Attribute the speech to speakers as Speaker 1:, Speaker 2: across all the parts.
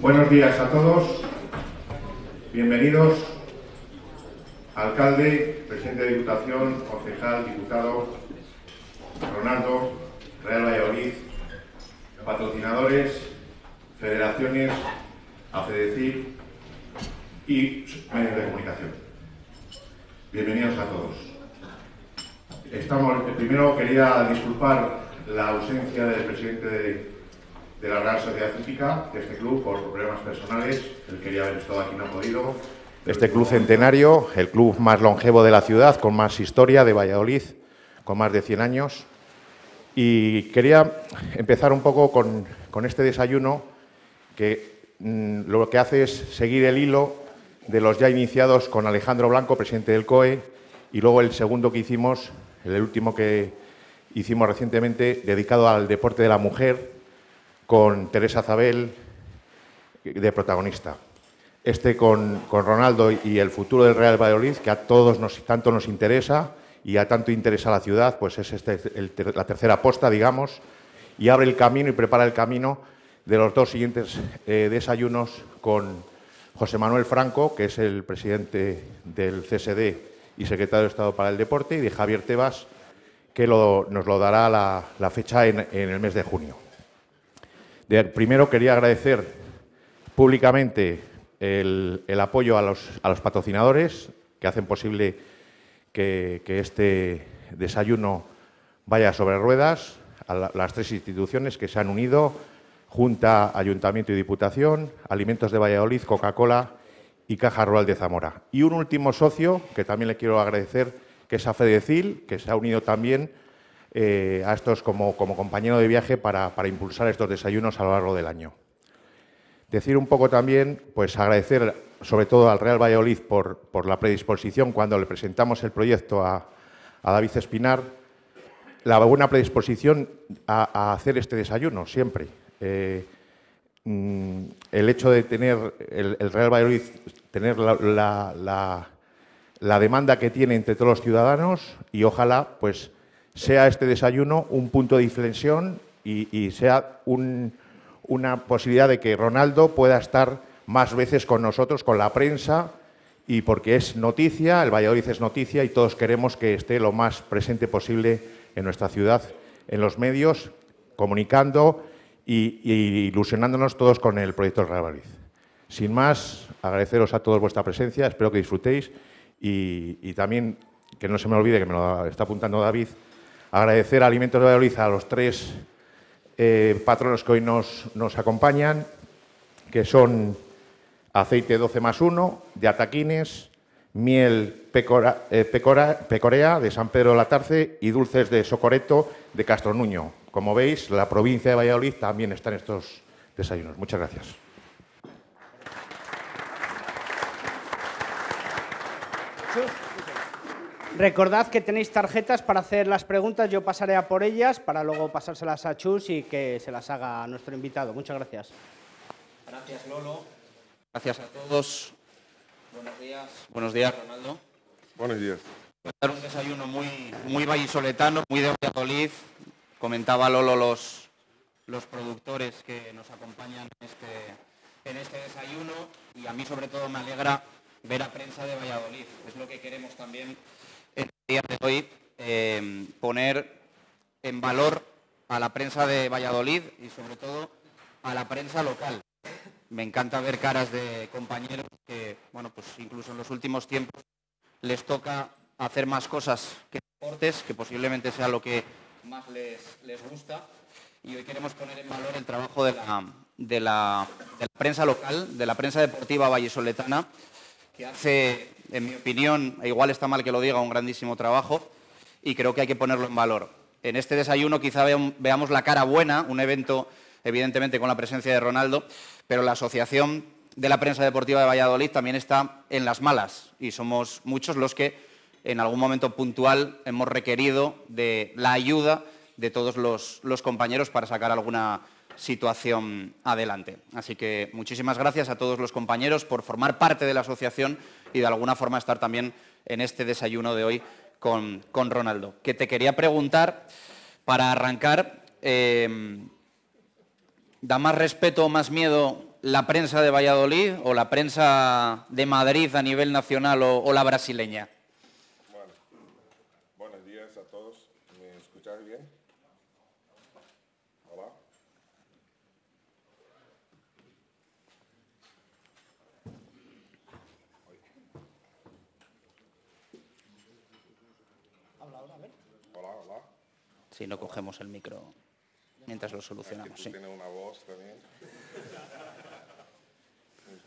Speaker 1: Buenos días a todos.
Speaker 2: Bienvenidos, alcalde, presidente de Diputación, concejal, diputado, Ronaldo, Real Valladolid, patrocinadores, federaciones, AFEDECIR y medios de comunicación. Bienvenidos a todos. Estamos, primero quería disculpar la ausencia del presidente de de la Real Sociedad Cívica, de este club, por problemas personales, él quería haber estado aquí, no ha podido. Este club centenario, el club más longevo de la ciudad, con más historia de Valladolid, con más de 100 años. Y quería empezar un poco con, este desayuno, que mm, lo que hace es seguir el hilo de los ya iniciados con Alejandro Blanco, presidente del COE, y luego el segundo que hicimos, el último que hicimos recientemente, dedicado al deporte de la mujer, con Teresa Zabel de protagonista. Este con, Ronaldo y el futuro del Real Valladolid, que a todos nos, tanto nos interesa y a tanto interesa la ciudad, pues es este, la tercera posta, digamos, y abre el camino y prepara el camino de los dos siguientes eh, desayunos con José Manuel Franco, que es el presidente del CSD y secretario de Estado para el Deporte, y de Javier Tebas, que nos lo dará la, fecha en el mes de junio primero quería agradecer públicamente el, apoyo a los, patrocinadores que hacen posible que, este desayuno vaya sobre ruedas, a las tres instituciones que se han unido, Junta, Ayuntamiento y Diputación, Alimentos de Valladolid, Coca-Cola y Caja Rural de Zamora. Y un último socio, que también le quiero agradecer, que es AFEDECIL, que se ha unido también eh, a estos como, como, compañero de viaje para, impulsar estos desayunos a lo largo del año. Decir un poco también, pues agradecer sobre todo al Real Valladolid por, la predisposición cuando le presentamos el proyecto a, a David Espinar, la buena predisposición a, hacer este desayuno siempre. Eh, mm, el hecho de tener el, Real Valladolid, tener la, demanda que tiene entre todos los ciudadanos y ojalá pues sea este desayuno un punto de inflexión y, sea una posibilidad de que Ronaldo pueda estar más veces con nosotros, con la prensa, y porque es noticia, el Valladolid es noticia y todos queremos que esté lo más presente posible en nuestra ciudad, en los medios, comunicando y, ilusionándonos todos con el proyecto del Real Sin más, agradeceros a todos vuestra presencia, espero que disfrutéis y, y también que no se me olvide que me lo está apuntando David, Agradecer a Alimentos de Valladolid a los tres eh, patronos que hoy nos, acompañan, que son aceite 12 más 1 de Ataquines, miel eh, pecorea de San Pedro de la Tarce y dulces de Socoreto de Castro Nuño. Como veis, la provincia de Valladolid también está en estos desayunos. Muchas Gracias.
Speaker 3: Recordad que tenéis tarjetas para hacer las preguntas, yo pasaré a por ellas para luego pasárselas a Chus y que se las haga a nuestro invitado. Muchas gracias. Gracias Lolo. Gracias a todos. Buenos días. Buenos días Ronaldo. Buenos días. un desayuno muy, muy vallisoletano, muy de Valladolid. Comentaba Lolo los, los productores que nos acompañan este, en este desayuno y a mí sobre todo me alegra ver a prensa de Valladolid. Es lo que queremos también de hoy em, poner en valor a la prensa de Valladolid y sobre todo a la prensa local. Me encanta ver caras de compañeros que, bueno, pues incluso en los últimos tiempos les toca hacer más cosas que deportes, que posiblemente sea lo que más les, gusta. Y hoy queremos poner en valor el trabajo de la, de la prensa local, de la prensa deportiva vallesoletana, que hace en mi opinión, igual está mal que lo diga, un grandísimo trabajo y creo que hay que ponerlo en valor. En este desayuno quizá veamos la cara buena, un evento evidentemente con la presencia de Ronaldo, pero la Asociación de la Prensa Deportiva de Valladolid también está en las malas y somos muchos los que en algún momento puntual hemos requerido de la ayuda de todos los, los compañeros para sacar alguna situación adelante. Así que muchísimas gracias a todos los compañeros por formar parte de la asociación y de alguna forma estar también en este desayuno de hoy con, Ronaldo. Que te quería preguntar, para arrancar, em, ¿da más respeto o más miedo la prensa de Valladolid o la prensa de Madrid a nivel nacional o la brasileña?
Speaker 1: Hola, hola.
Speaker 3: Si no cogemos el micro mientras
Speaker 1: lo solucionamos. una voz también.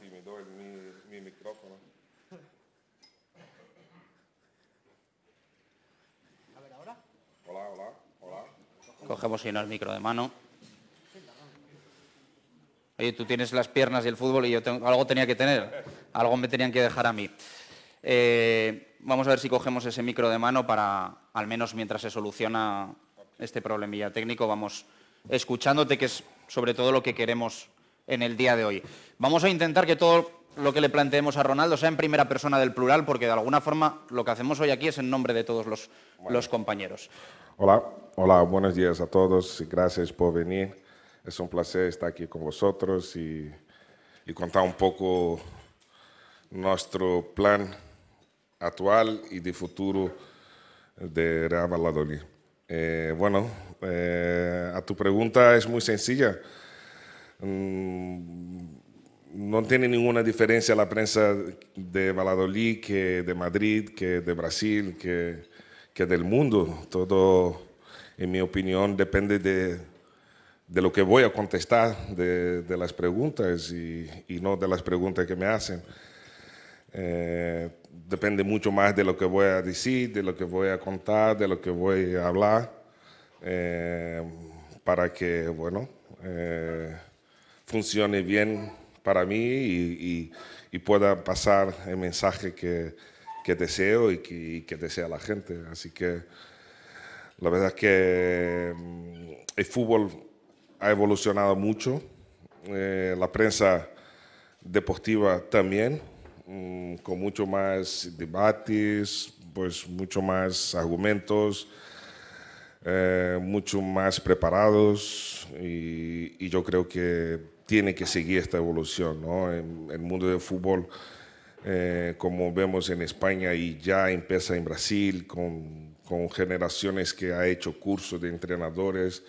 Speaker 1: Me mi, micrófono.
Speaker 3: A ver, ahora. Hola, hola, hola. Cogemos si no el micro de mano. Oye, tú tienes las piernas y el fútbol y yo tengo, algo tenía que tener. Algo me tenían que dejar a mí. Eh, vamos a ver si cogemos ese micro de mano para, al menos mientras se soluciona este problemilla técnico, vamos escuchándote, que es sobre todo lo que queremos en el día de hoy. Vamos a intentar que todo lo que le planteemos a Ronaldo sea en primera persona del plural, porque de alguna forma lo que hacemos hoy aquí es en nombre de todos los, los compañeros.
Speaker 1: Hola, hola, buenos días a todos, y gracias por venir. Es un placer estar aquí con vosotros y, y contar un poco nuestro plan actual y de futuro de Real Valladolid. Eh, bueno, eh, a tu pregunta es muy sencilla. Mm, no tiene ninguna diferencia la prensa de Valladolid que de Madrid, que de Brasil, que, del mundo. Todo, en mi opinión, depende de, lo que voy a contestar, de, las preguntas y, no de las preguntas que me hacen. Eh, depende mucho más de lo que voy a decir, de lo que voy a contar, de lo que voy a hablar, eh, para que, bueno, eh, funcione bien para mí y, pueda pasar el mensaje que, deseo y que, desea la gente. Así que la verdad es que mm, el fútbol ha evolucionado mucho, eh, la prensa deportiva también Mm, con mucho más debates, pues mucho más argumentos, eh, mucho más preparados y, yo creo que tiene que seguir esta evolución. ¿no? En, el mundo del fútbol, eh, como vemos en España y ya empieza en Brasil, con, generaciones que ha hecho cursos de entrenadores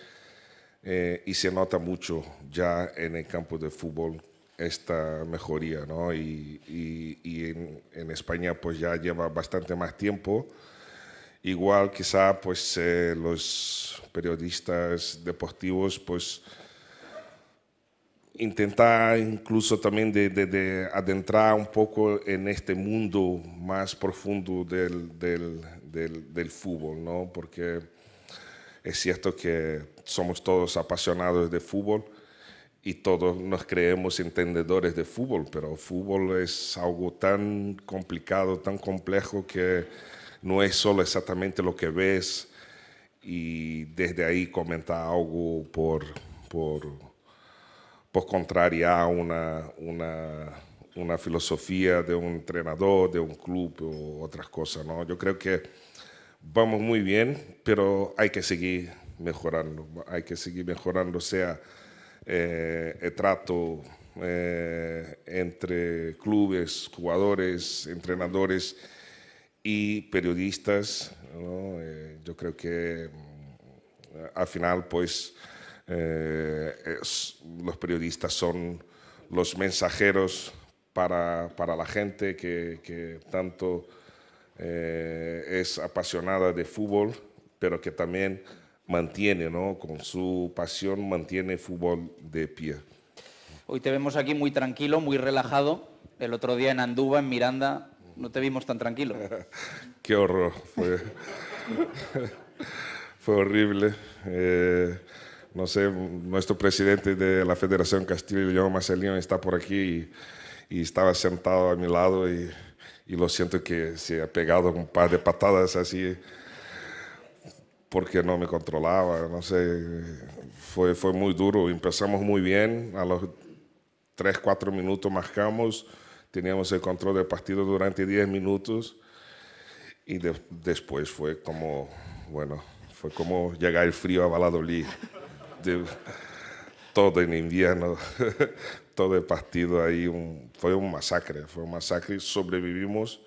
Speaker 1: eh, y se nota mucho ya en el campo del fútbol esta mejoría, ¿no? Y, en, España pues ya lleva bastante más tiempo. Igual quizá pues eh, los periodistas deportivos pues intentar incluso también de, adentrar un poco en este mundo más profundo del, del, fútbol, ¿no? Porque es cierto que somos todos apasionados de fútbol, y todos nos creemos entendedores de fútbol, pero fútbol es algo tan complicado, tan complejo que no es solo exactamente lo que ves y desde ahí comentar algo por, por, por contrariar una, una, una, filosofía de un entrenador, de un club o otras cosas. ¿no? Yo creo que vamos muy bien, pero hay que seguir mejorando, hay que seguir mejorando, sea eh, trato eh, entre clubes, jugadores, entrenadores y periodistas. Eh, yo creo que mm, al final, pues, eh, los periodistas son los mensajeros para, la gente que tanto es apasionada de fútbol, pero que también mantiene, ¿no? Con su pasión mantiene fútbol de pie. Hoy te vemos aquí muy tranquilo, muy relajado.
Speaker 3: El otro día en Anduba, en Miranda, no te vimos tan tranquilo.
Speaker 1: Qué horror. Fue, fue horrible. Eh, no sé, nuestro presidente de la Federación Castillo, y Marcelino, está por aquí y, estaba sentado a mi lado y, y lo siento que se ha pegado un par de patadas así porque no me controlaba, no sé, fue, fue muy duro. Empezamos muy bien, a los 3, 4 minutos marcamos, teníamos el control del partido durante 10 minutos y después fue como, bueno, fue como llegar el frío a Valladolid, todo en invierno, todo el partido ahí, un, fue un masacre, fue un masacre, sobrevivimos,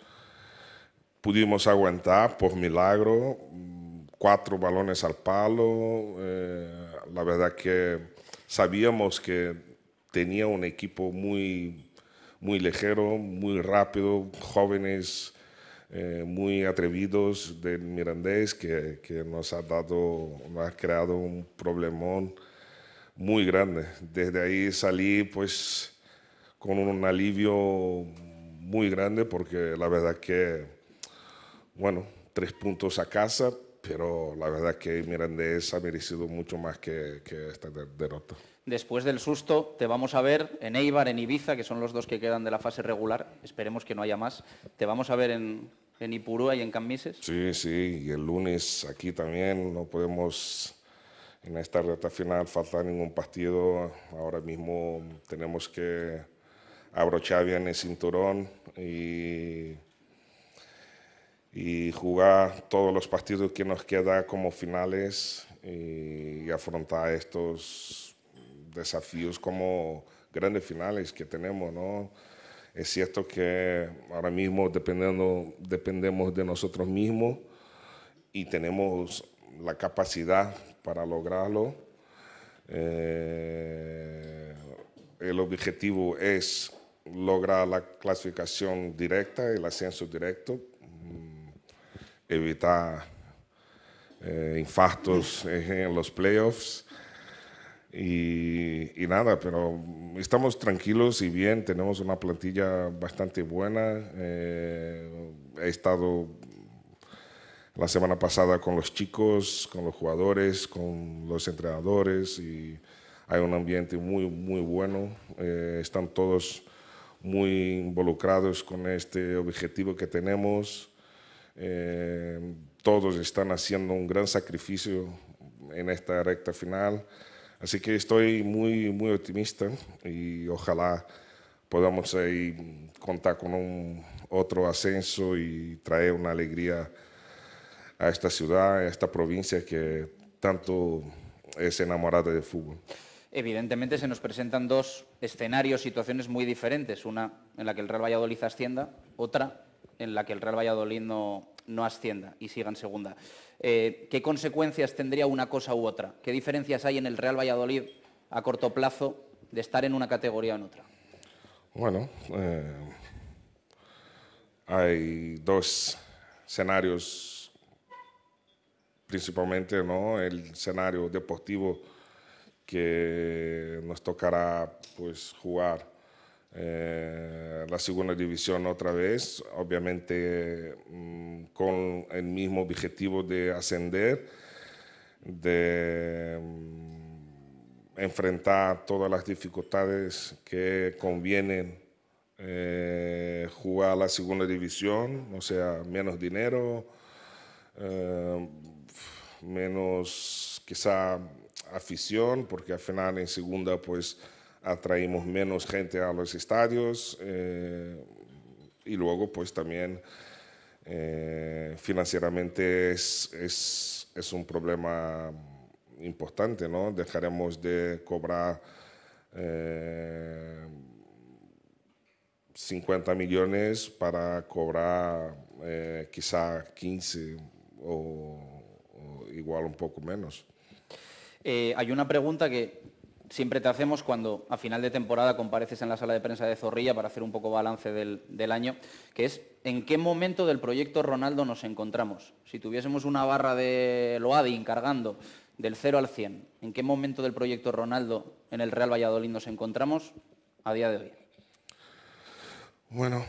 Speaker 1: pudimos aguantar por milagro cuatro balones al palo. Eh, la verdad que sabíamos que tenía un equipo muy, muy ligero, muy rápido, jóvenes, eh, muy atrevidos del Mirandés, que, que, nos ha dado, nos ha creado un problemón muy grande. Desde ahí salí pues con un alivio muy grande porque la verdad que, bueno, tres puntos a casa, pero la verdad es que Mirandés ha merecido mucho más que, que esta derrota.
Speaker 3: Después del susto, te vamos a ver en Eibar, en Ibiza, que son los dos que quedan de la fase regular. Esperemos que no haya más. Te vamos a ver en, en Ipurúa y en Camises.
Speaker 1: Sí, sí, y el lunes aquí también. No podemos, en esta recta final, faltar ningún partido. Ahora mismo tenemos que abrochar bien el cinturón y y jugar todos los partidos que nos queda como finales y afrontar estos desafíos como grandes finales que tenemos, ¿no? Es cierto que ahora mismo dependiendo, dependemos de nosotros mismos y tenemos la capacidad para lograrlo. Eh, el objetivo es lograr la clasificación directa, el ascenso directo, evitar eh, infartos eh, en los playoffs. Y, nada, pero estamos tranquilos y bien, tenemos una plantilla bastante buena. Eh, he estado la semana pasada con los chicos, con los jugadores, con los entrenadores y hay un ambiente muy, muy bueno. están todos muy involucrados con este objetivo que tenemos. Em, todos están haciendo un gran sacrificio en esta recta final. Así que estoy muy, muy optimista y ojalá podamos ahí contar con un otro ascenso y traer una alegría a esta ciudad, a esta provincia que tanto es enamorada de fútbol.
Speaker 3: Evidentemente se nos presentan dos escenarios, situaciones muy diferentes, una en la que el Real Valladolid ascienda, otra en la que el Real Valladolid no, no ascienda y siga en segunda. Eh, ¿Qué consecuencias tendría una cosa u otra? ¿Qué diferencias hay en el Real Valladolid a corto plazo de estar en una categoría o en otra?
Speaker 1: Bueno, eh, hay dos escenarios principalmente, ¿no? El escenario deportivo que nos tocará pues, jugar eh, la segunda división otra vez, obviamente mm, con el mismo objetivo de ascender, de mm, enfrentar todas las dificultades que convienen eh, jugar la segunda división, o sea, menos dinero, eh, menos quizá afición, porque al final en segunda pues atraímos menos gente a los estadios eh, y luego pues también eh, financieramente es, es, un problema importante, ¿no? Dejaremos de cobrar 50 eh, millones para cobrar quizá 15 o, igual un poco menos.
Speaker 3: hay una pregunta que siempre te hacemos cuando a final de temporada compareces en la sala de prensa de Zorrilla para hacer un poco balance del, año, que es en qué momento del proyecto Ronaldo nos encontramos. Si tuviésemos una barra de Loadi encargando del 0 al 100, ¿en qué momento del proyecto Ronaldo en el Real Valladolid nos encontramos a día de hoy?
Speaker 1: Bueno,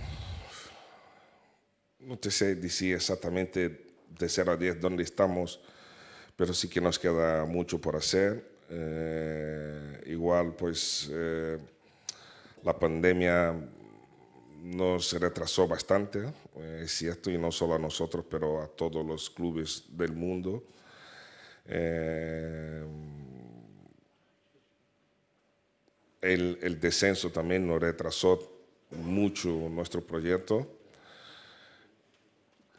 Speaker 1: no te sé decir exactamente de 0 a 10 dónde estamos, pero sí que nos queda mucho por hacer eh, igual, pues eh, la pandemia nos retrasó bastante, eh, es cierto, y no solo a nosotros, pero a todos los clubes del mundo. el, descenso también nos retrasó mucho nuestro proyecto,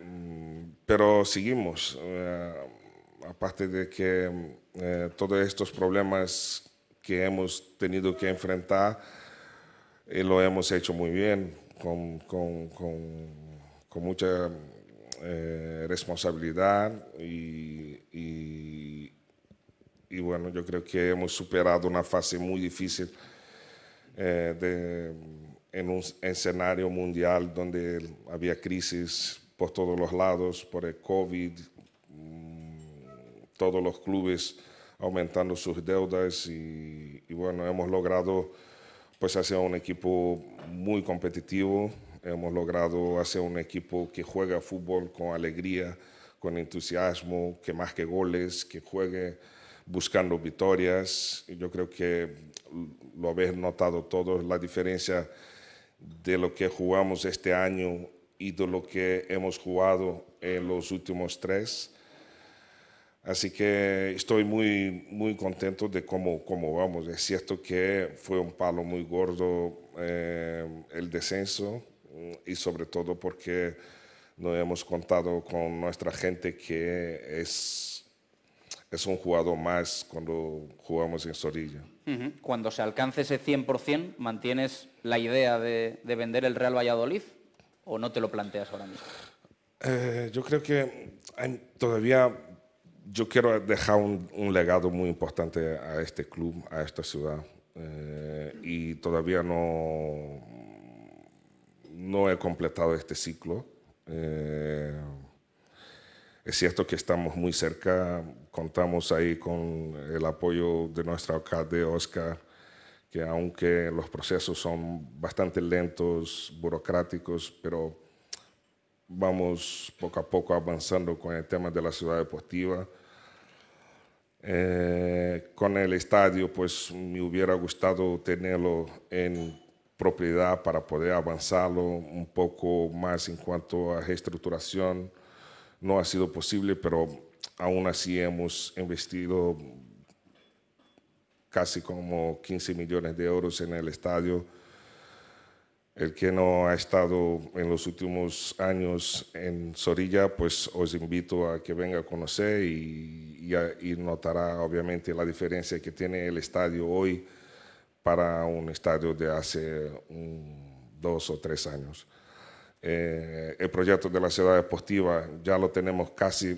Speaker 1: mm, pero seguimos aparte de que mm, eh, todos estos problemas que hemos tenido que enfrentar, eh, lo hemos hecho muy bien, con, mucha mm, eh, responsabilidad y, bueno, yo creo que hemos superado una fase muy difícil mm, en un escenario mundial donde había crisis por todos los lados, por el COVID, todos los clubes aumentando sus deudas y, bueno, hemos logrado pues hacer un equipo muy competitivo, hemos logrado hacer un equipo que juega fútbol con alegría, con entusiasmo, que más que goles, que juegue buscando victorias. Yo creo que lo habéis notado todos, la diferencia de lo que jugamos este año y de lo que hemos jugado en los últimos tres Así que estoy muy, muy contento de cómo, cómo vamos. Es cierto que fue un palo muy gordo eh, el descenso y sobre todo porque no hemos contado con nuestra gente que es, es un jugador más cuando jugamos en Sorilla.
Speaker 3: Cuando se alcance ese 100%, ¿mantienes la idea de, de, vender el Real Valladolid o no te lo planteas ahora mismo?
Speaker 1: Eh, yo creo que todavía yo quiero dejar un, legado muy importante a este club, a esta ciudad. Eh, y todavía no, no he completado este ciclo. Eh, es cierto que estamos muy cerca, contamos ahí con el apoyo de nuestro de Oscar, que aunque los procesos son bastante lentos, burocráticos, pero vamos poco a poco avanzando con el tema de la ciudad deportiva. Eh, con el estadio, pues me hubiera gustado tenerlo en propiedad para poder avanzarlo un poco más en cuanto a reestructuración. No ha sido posible, pero aún así hemos investido casi como 15 millones de euros en el estadio el que no ha estado en los últimos años en Sorilla, pues os invito a que venga a conocer y, notará obviamente la diferencia que tiene el estadio hoy para un estadio de hace dos o tres años. Eh, el proyecto de la ciudad deportiva ya lo tenemos casi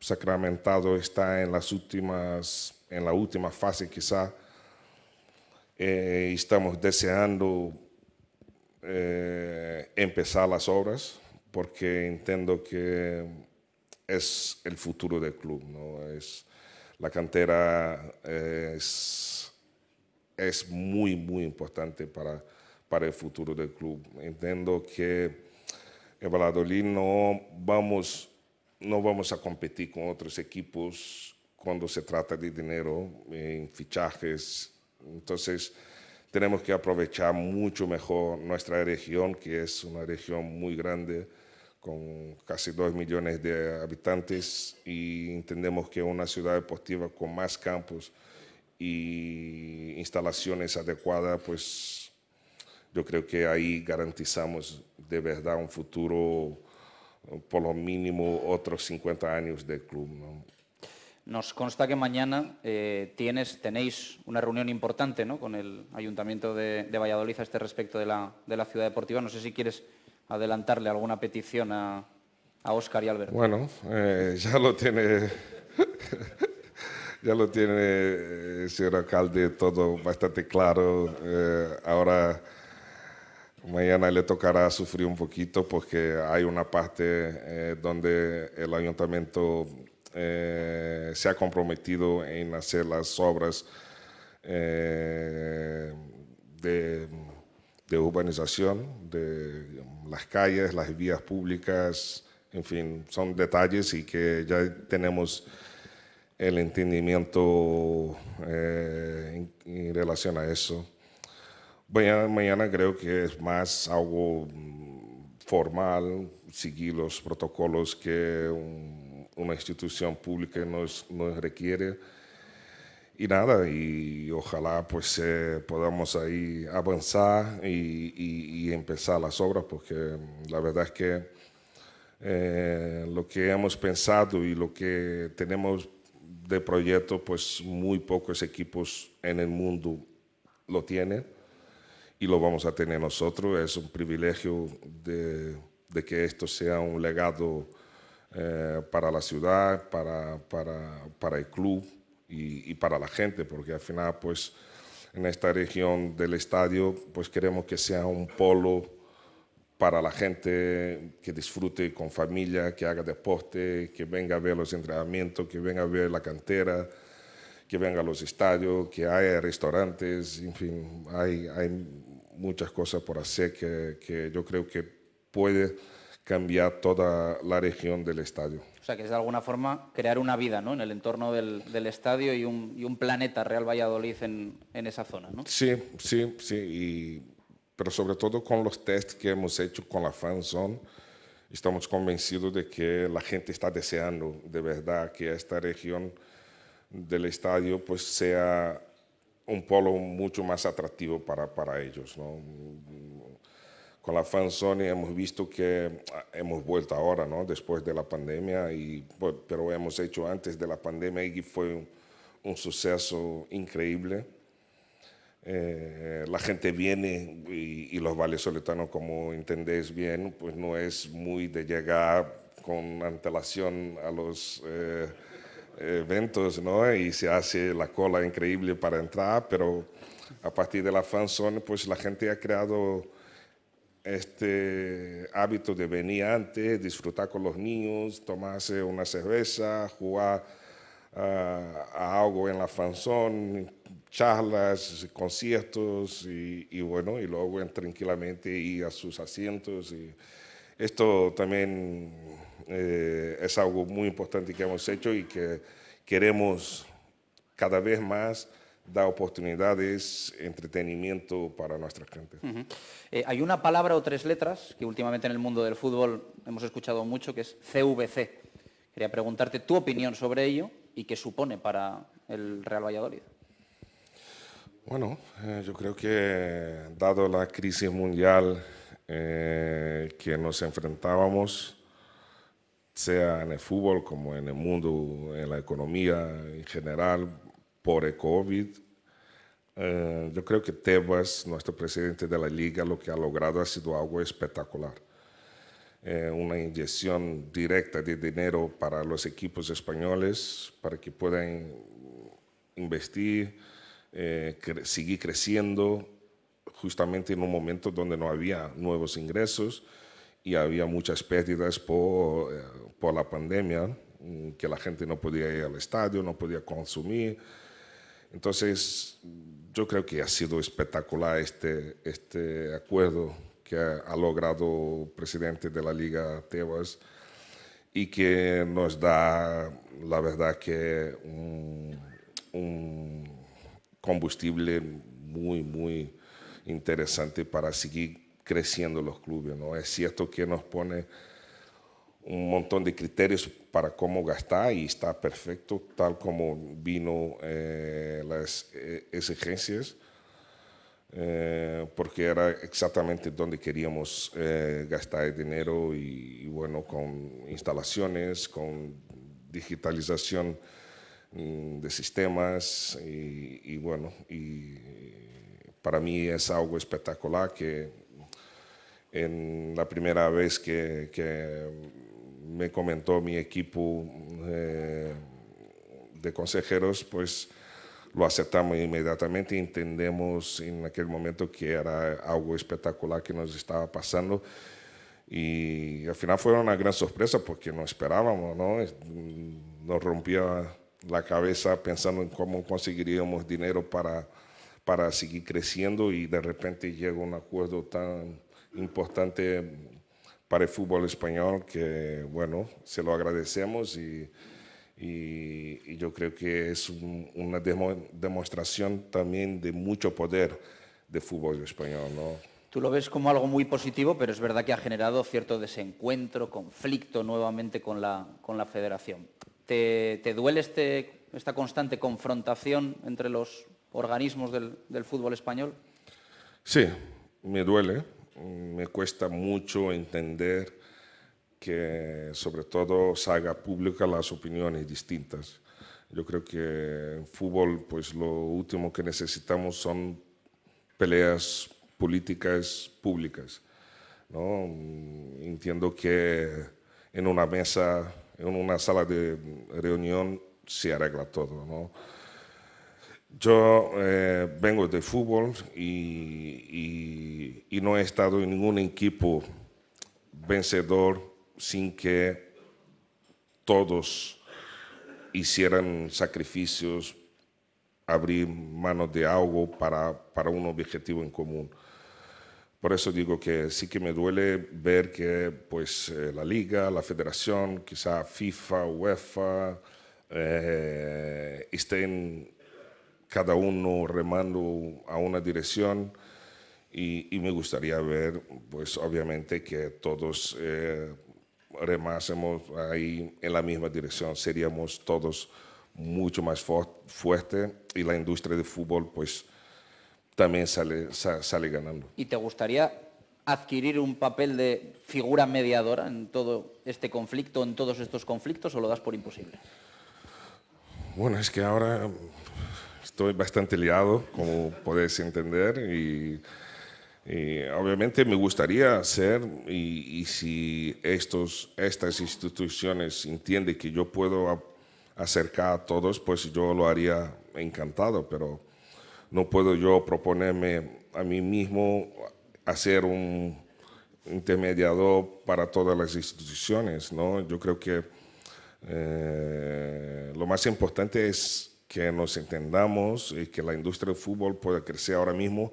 Speaker 1: sacramentado, está en las últimas, en la última fase quizá. Eh, estamos deseando eh, empezar las obras porque entiendo que es el futuro del club, ¿no? Es, la cantera eh, es, es muy, muy importante para, para el futuro del club. Entiendo que en Valladolid no vamos, no vamos a competir con otros equipos cuando se trata de dinero en fichajes. Entonces, tenemos que aprovechar mucho mejor nuestra región, que es una región muy grande, con casi 2 millones de habitantes, y entendemos que una ciudad deportiva con más campos y instalaciones adecuadas, pues yo creo que ahí garantizamos de verdad un futuro, por lo mínimo, otros 50 años del club.
Speaker 3: Nos consta que mañana eh, tenéis una reunión importante ¿no? con el Ayuntamiento de, Valladolid a este respecto de la, ciudad deportiva. No sé si quieres adelantarle alguna petición a, oscar Óscar y Alberto. Bueno,
Speaker 1: eh, ya lo tiene, ya lo tiene, eh, señor alcalde, todo bastante claro. ahora, mañana le tocará sufrir un poquito porque hay una parte donde el ayuntamiento eh, se ha comprometido en hacer las obras eh, de, urbanización, de las calles, las vías públicas, en fin, son detalles y que ya tenemos el entendimiento eh, en, relación a eso. Mañana, mañana creo que es más algo mm, formal, seguir los protocolos que un una institución pública nos, nos requiere. Y nada, y ojalá pues eh, podamos ahí avanzar y, empezar las obras, porque la verdad es que eh, lo que hemos pensado y lo que tenemos de proyecto, pues muy pocos equipos en el mundo lo tienen y lo vamos a tener nosotros. Es un privilegio de que esto sea un legado eh, para la ciudad, para, para, para el club y, y, para la gente, porque al final, pues, en esta región del estadio, pues queremos que sea un polo para la gente que disfrute con familia, que haga deporte, que venga a ver los entrenamientos, que venga a ver la cantera, que venga a los estadios, que haya restaurantes, en fin, hay, hay muchas cosas por hacer que, que yo creo que puede cambiar toda la región del estadio.
Speaker 3: O sea, que es de alguna forma crear una vida ¿no? en el entorno del, del estadio y un, y un, planeta Real Valladolid en, en, esa zona, ¿no?
Speaker 1: Sí, sí, sí. Y, pero sobre todo con los test que hemos hecho con la zone, estamos convencidos de que la gente está deseando de verdad que esta región del estadio pues sea un polo mucho más atractivo para, para ellos. ¿no? con la Fanzone hemos visto que ah, hemos vuelto ahora, ¿no? Después de la pandemia, y, pero hemos hecho antes de la pandemia y fue un, suceso increíble. Eh, la gente viene y, los los vallesoletanos, como entendéis bien, pues no es muy de llegar con antelación a los eh, eventos, ¿no? Y se hace la cola increíble para entrar, pero a partir de la fanzone, pues la gente ha creado este, hábito de venir antes, disfrutar con los niños, tomarse una cerveza, jugar ah, a algo en la fanzón, charlas, conciertos y, bueno, y luego tranquilamente ir a sus asientos. Y esto también eh, es algo muy importante que hemos hecho y que queremos cada vez más da oportunidades, entretenimiento para nuestra gente.
Speaker 3: Eh, hay una palabra o tres letras que últimamente en el mundo del fútbol hemos escuchado mucho, que es CVC. Quería preguntarte tu opinión sobre ello y qué supone para el Real Valladolid.
Speaker 1: Bueno, eh, yo creo que dado la crisis mundial eh, que nos enfrentábamos, sea en el fútbol como en el mundo, en la economía en general, por el COVID. Eh, yo creo que Tebas, nuestro presidente de la liga, lo que ha logrado ha sido algo espectacular. Eh, una inyección directa de dinero para los equipos españoles, para que puedan investir, eh, seguir creciendo, justamente en un momento donde no había nuevos ingresos y había muchas pérdidas por, por la pandemia, mm, que la gente no podía ir al estadio, no podía consumir. Entonces, yo creo que ha sido espectacular este, este acuerdo que ha, logrado el presidente de la Liga Tebas y que nos da, la verdad, que un, combustible muy, muy interesante para seguir creciendo los clubes. ¿no? Es cierto que nos pone un montón de criterios para cómo gastar y está perfecto, tal como vino eh, las eh, exigencias, eh, porque era exactamente donde queríamos gastar el dinero y, bueno, con instalaciones, con digitalización mm, de sistemas y, bueno, y para mí es algo espectacular que en la primera vez que me comentó mi equipo eh, de consejeros, pues lo aceptamos inmediatamente, entendemos en aquel momento que era algo espectacular que nos estaba pasando y al final fue una gran sorpresa porque no esperábamos, ¿no? Mm, nos rompía la cabeza pensando en cómo conseguiríamos dinero para, para seguir creciendo y de repente llega un acuerdo tan importante para el fútbol español, que bueno, se lo agradecemos y, y, yo creo que es una demostración también de mucho poder de fútbol español. ¿no?
Speaker 3: Tú lo ves como algo muy positivo, pero es verdad que ha generado cierto desencuentro, conflicto nuevamente con la, con la federación. ¿Te, te duele este, esta constante confrontación entre los organismos del, del, fútbol español?
Speaker 1: Sí, me duele, Mm, me cuesta mucho entender que sobre todo se pública las opiniones distintas. Yo creo que en fútbol pues lo último que necesitamos son peleas políticas públicas. ¿no? Mm, entiendo que en una mesa, en una sala de reunión se arregla todo. ¿no? Yo eh, vengo de fútbol y, no he estado en ningún equipo vencedor sin que todos hicieran sacrificios, abrir manos de algo para, un objetivo en común. Por eso digo que sí que me duele ver que pues, eh, la liga, la federación, quizá FIFA, UEFA, eh, estén cada uno remando a una dirección y, me gustaría ver, pues obviamente que todos eh, remásemos ahí en la misma dirección, seríamos todos mucho más fuertes y la industria de fútbol pues también sale, sale ganando.
Speaker 3: ¿Y te gustaría adquirir un papel de figura mediadora en todo este conflicto, en todos estos conflictos, o lo das por imposible?
Speaker 1: Bueno, es que ahora estoy bastante liado, como podéis entender, y, obviamente me gustaría hacer, y, si estos, estas instituciones entienden que yo puedo acercar a todos, pues yo lo haría encantado, pero no puedo yo proponerme a mí mismo hacer un intermediador para todas las instituciones, ¿no? Yo creo que eh, lo más importante es que nos entendamos y que la industria del fútbol pueda crecer ahora mismo.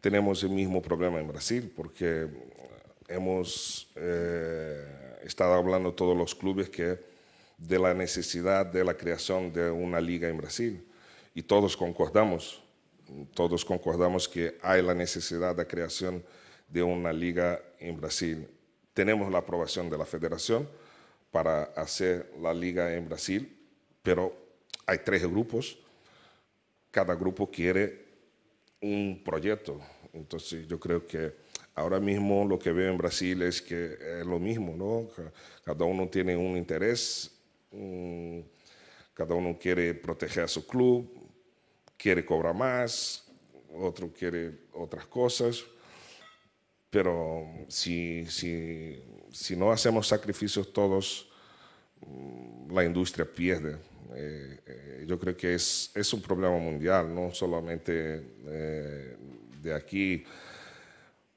Speaker 1: Tenemos el mismo problema en Brasil porque hemos eh, estado hablando todos los clubes que de la necesidad de la creación de una liga en Brasil y todos concordamos, todos concordamos que hay la necesidad de la creación de una liga en Brasil. Tenemos la aprobación de la federación para hacer la liga en Brasil, pero hay tres grupos, cada grupo quiere un proyecto. Entonces yo creo que ahora mismo lo que veo en Brasil es que es lo mismo, ¿no? Cada uno tiene un interés, mm, cada uno quiere proteger a su club, quiere cobrar más, otro quiere otras cosas, pero si, si, si no hacemos sacrificios todos, mm, la industria pierde. Eh, eh, yo creo que es, es, un problema mundial, no solamente eh, de aquí.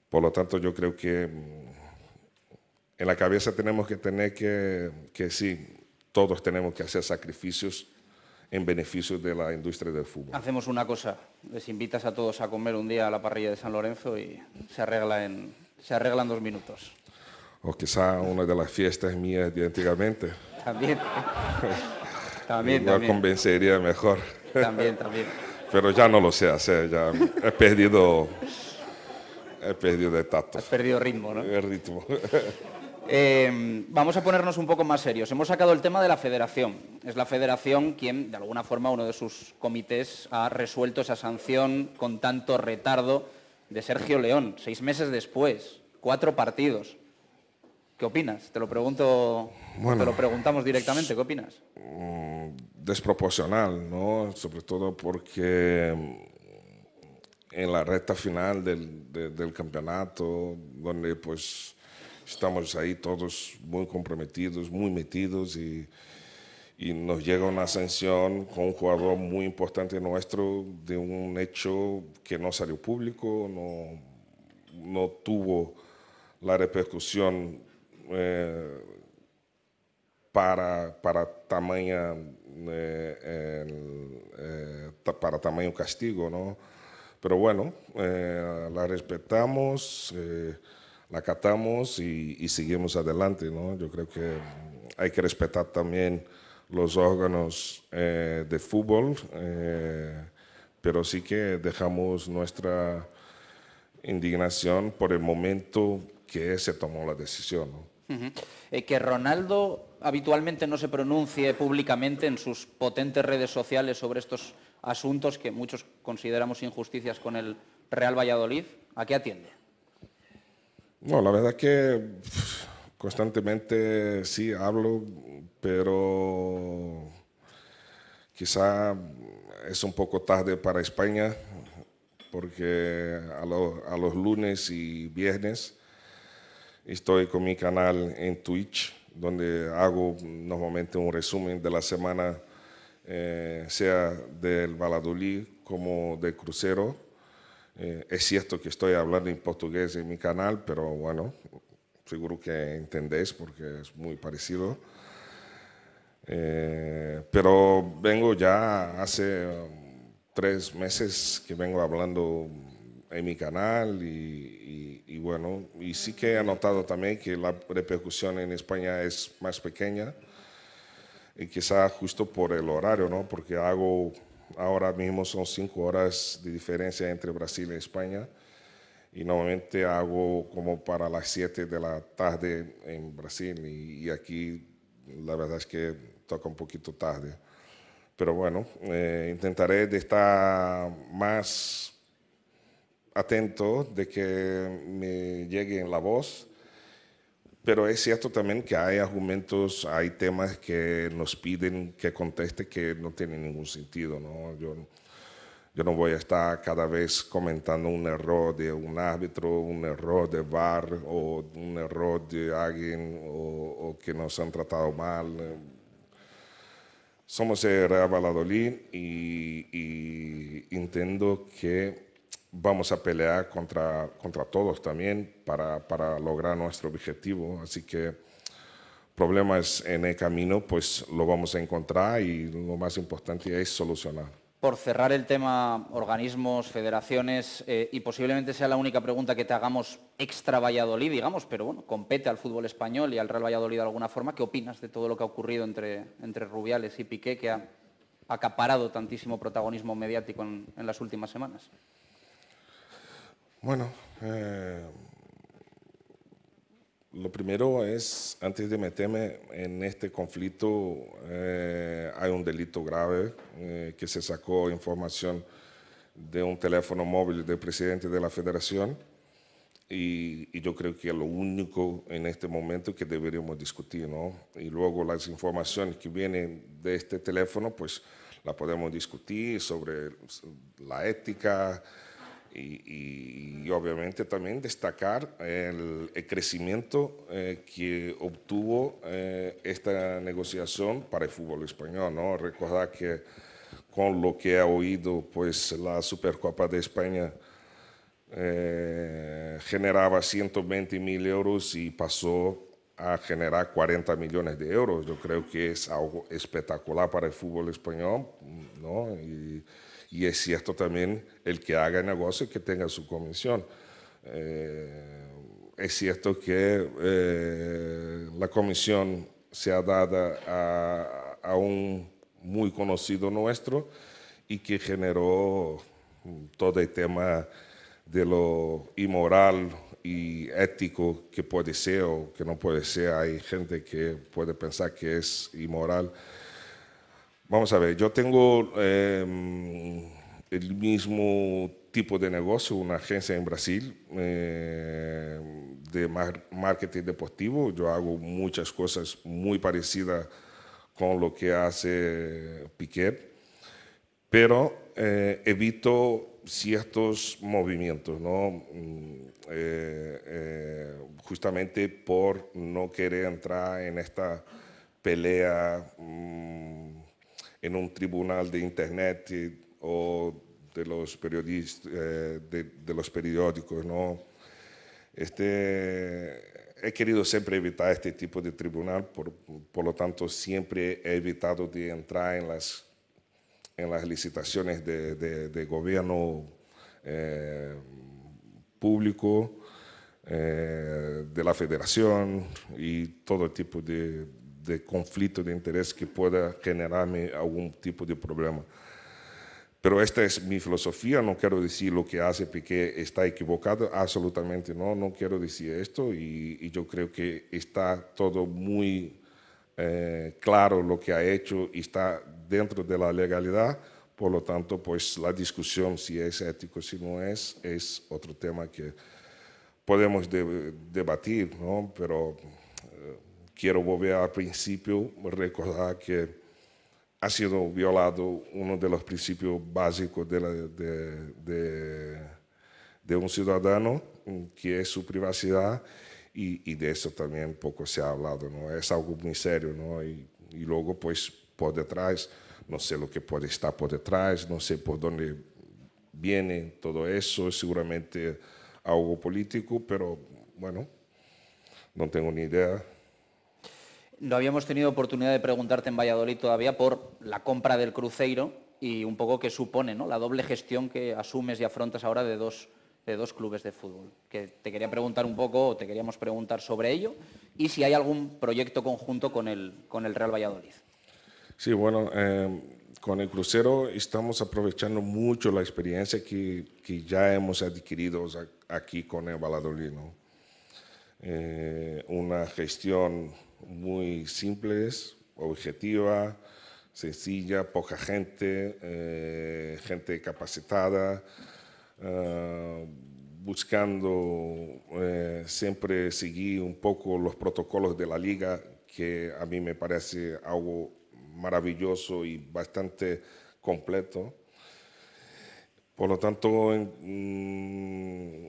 Speaker 1: Por lo tanto, yo creo que mm, en la cabeza tenemos que tener que, que sí, todos tenemos que hacer sacrificios en beneficio de la industria del fútbol.
Speaker 3: Hacemos una cosa, les invitas a todos a comer un día a la parrilla de San Lorenzo y se arregla en, se arregla en dos minutos.
Speaker 1: O quizá una de las fiestas mías de antiguamente.
Speaker 3: También.
Speaker 1: También, también. convencería mejor. También, también. Pero ya no lo sé hacer, ya he perdido, he perdido el tacto. He perdido ritmo, ¿no? El
Speaker 3: ritmo. vamos a ponernos un poco más serios. Hemos sacado el tema de la federación. Es la federación quien, de alguna forma, uno de sus comités ha resuelto esa sanción con tanto retardo de Sergio León. Seis meses después, cuatro partidos. ¿Qué opinas? Te lo pregunto, te lo preguntamos directamente, ¿qué opinas?
Speaker 1: Mm, desproporcional, ¿no? Sobre todo porque mm, en la recta final del, campeonato, donde pues estamos ahí todos muy comprometidos, muy metidos y, nos llega una sanción con un jugador muy importante nuestro de un hecho que no salió público, no, no tuvo la repercusión eh, para, para eh, eh, para tamaño castigo, ¿no? Pero bueno, la respetamos, la catamos y, seguimos adelante, ¿no? Yo creo que hay que respetar también los órganos de fútbol, pero sí que dejamos nuestra indignación por el momento que se tomó la decisión. ¿no?
Speaker 3: Eh, que Ronaldo habitualmente no se pronuncie públicamente en sus potentes redes sociales sobre estos asuntos que muchos consideramos injusticias con el Real Valladolid, ¿a qué atiende?
Speaker 1: No, la verdad es que constantemente sí hablo, pero quizá es un poco tarde para España, porque a, a los lunes y viernes Estoy con mi canal en Twitch, donde hago normalmente un resumen de la semana, eh, sea del Valladolid como del crucero. Eh, es cierto que estoy hablando en portugués en mi canal, pero bueno, seguro que entendéis porque es muy parecido. Eh, pero vengo ya hace um, tres meses que vengo hablando en mi canal y, bueno, y sí que he notado también que la repercusión en España es más pequeña y quizá justo por el horario, ¿no? Porque hago, ahora mismo son cinco horas de diferencia entre Brasil y España y normalmente hago como para las siete de la tarde en Brasil y, aquí la verdad es que toca un poquito tarde. Pero bueno, eh, intentaré de estar más atento de que me llegue en la voz, pero es cierto también que hay argumentos, hay temas que nos piden que conteste que no tienen ningún sentido, ¿no? Yo, yo no voy a estar cada vez comentando un error de un árbitro, un error de bar o un error de alguien o, que nos han tratado mal. Somos el Real Valladolid y, y intento que vamos a pelear contra, todos también para, lograr nuestro objetivo. Así que problemas en el camino, pues lo vamos a encontrar y lo más importante es solucionar.
Speaker 3: Por cerrar el tema organismos, federaciones, eh, y posiblemente sea la única pregunta que te hagamos extra Valladolid, digamos, pero bueno, compete al fútbol español y al Real Valladolid de alguna forma. ¿Qué opinas de todo lo que ha ocurrido entre, entre Rubiales y Piqué, que ha acaparado tantísimo protagonismo mediático en las últimas semanas?
Speaker 1: Bueno, eh, lo primero es, antes de meterme en este conflicto, eh, hay un delito grave eh, que se sacó información de un teléfono móvil del presidente de la federación y, yo creo que es lo único en este momento que deberíamos discutir, ¿no? Y luego las informaciones que vienen de este teléfono, pues la podemos discutir sobre la ética, y, obviamente también destacar el, crecimiento eh, que obtuvo eh, esta negociación para el fútbol español. ¿no? Recordar que con lo que ha oído, pues la Supercopa de España eh, generaba 120 mil euros y pasó a generar 40 millones de euros. Yo creo que es algo espectacular para el fútbol español, ¿no? Y, es cierto también el que haga negocio que tenga su comisión. Eh, es cierto que eh, la comisión se ha dado a, a, un muy conocido nuestro y que generó todo el tema de lo inmoral ético que puede ser o que no puede ser. Hay gente que puede pensar que es inmoral. Vamos a ver, yo tengo em, el mismo tipo de negocio, una agencia en Brasil eh, de marketing deportivo. Yo hago muchas cosas muy parecidas con lo que hace Piquet, pero eh, evito ciertos movimientos, ¿no? Mm, eh, eh, justamente por no querer entrar en esta pelea mm, en un tribunal de internet o de los periodistas, de, de, los periódicos, ¿no? Este, he querido siempre evitar este tipo de tribunal, por, por lo tanto siempre he evitado de entrar en las en las licitaciones de, de, gobierno eh, público, eh, de la federación y todo tipo de, de conflicto de interés que pueda generarme algún tipo de problema. Pero esta es mi filosofía, no quiero decir lo que hace Piqué está equivocado, absolutamente no, no quiero decir esto y, yo creo que está todo muy eh, claro lo que ha hecho y está dentro de la legalidad, por lo tanto, pues la discusión si es ético, si no es, es otro tema que podemos debatir, ¿no? Pero eh, quiero volver al principio, recordar que ha sido violado uno de los principios básicos de, la, de, un ciudadano, mm, que es su privacidad, y, de eso también poco se ha hablado, ¿no? Es algo muy serio, ¿no? Y, y luego, pues, por detrás, no sé lo que puede estar por detrás, no sé por dónde viene todo eso, seguramente algo político, pero bueno, no tengo ni idea.
Speaker 3: No habíamos tenido oportunidad de preguntarte en Valladolid todavía por la compra del Cruzeiro y un poco qué supone ¿no? la doble gestión que asumes y afrontas ahora de dos, de dos clubes de fútbol. Que te quería preguntar un poco, o te queríamos preguntar sobre ello y si hay algún proyecto conjunto con el, con el Real Valladolid.
Speaker 1: Sí, bueno, em, con el crucero estamos aprovechando mucho la experiencia que, ya hemos adquirido aquí con el Valladolid. Eh, una gestión muy simple, objetiva, sencilla, poca gente, eh, gente capacitada, eh, buscando siempre seguir un poco los protocolos de la liga, que a mí me parece algo maravilloso y bastante completo. Por lo tanto, mm,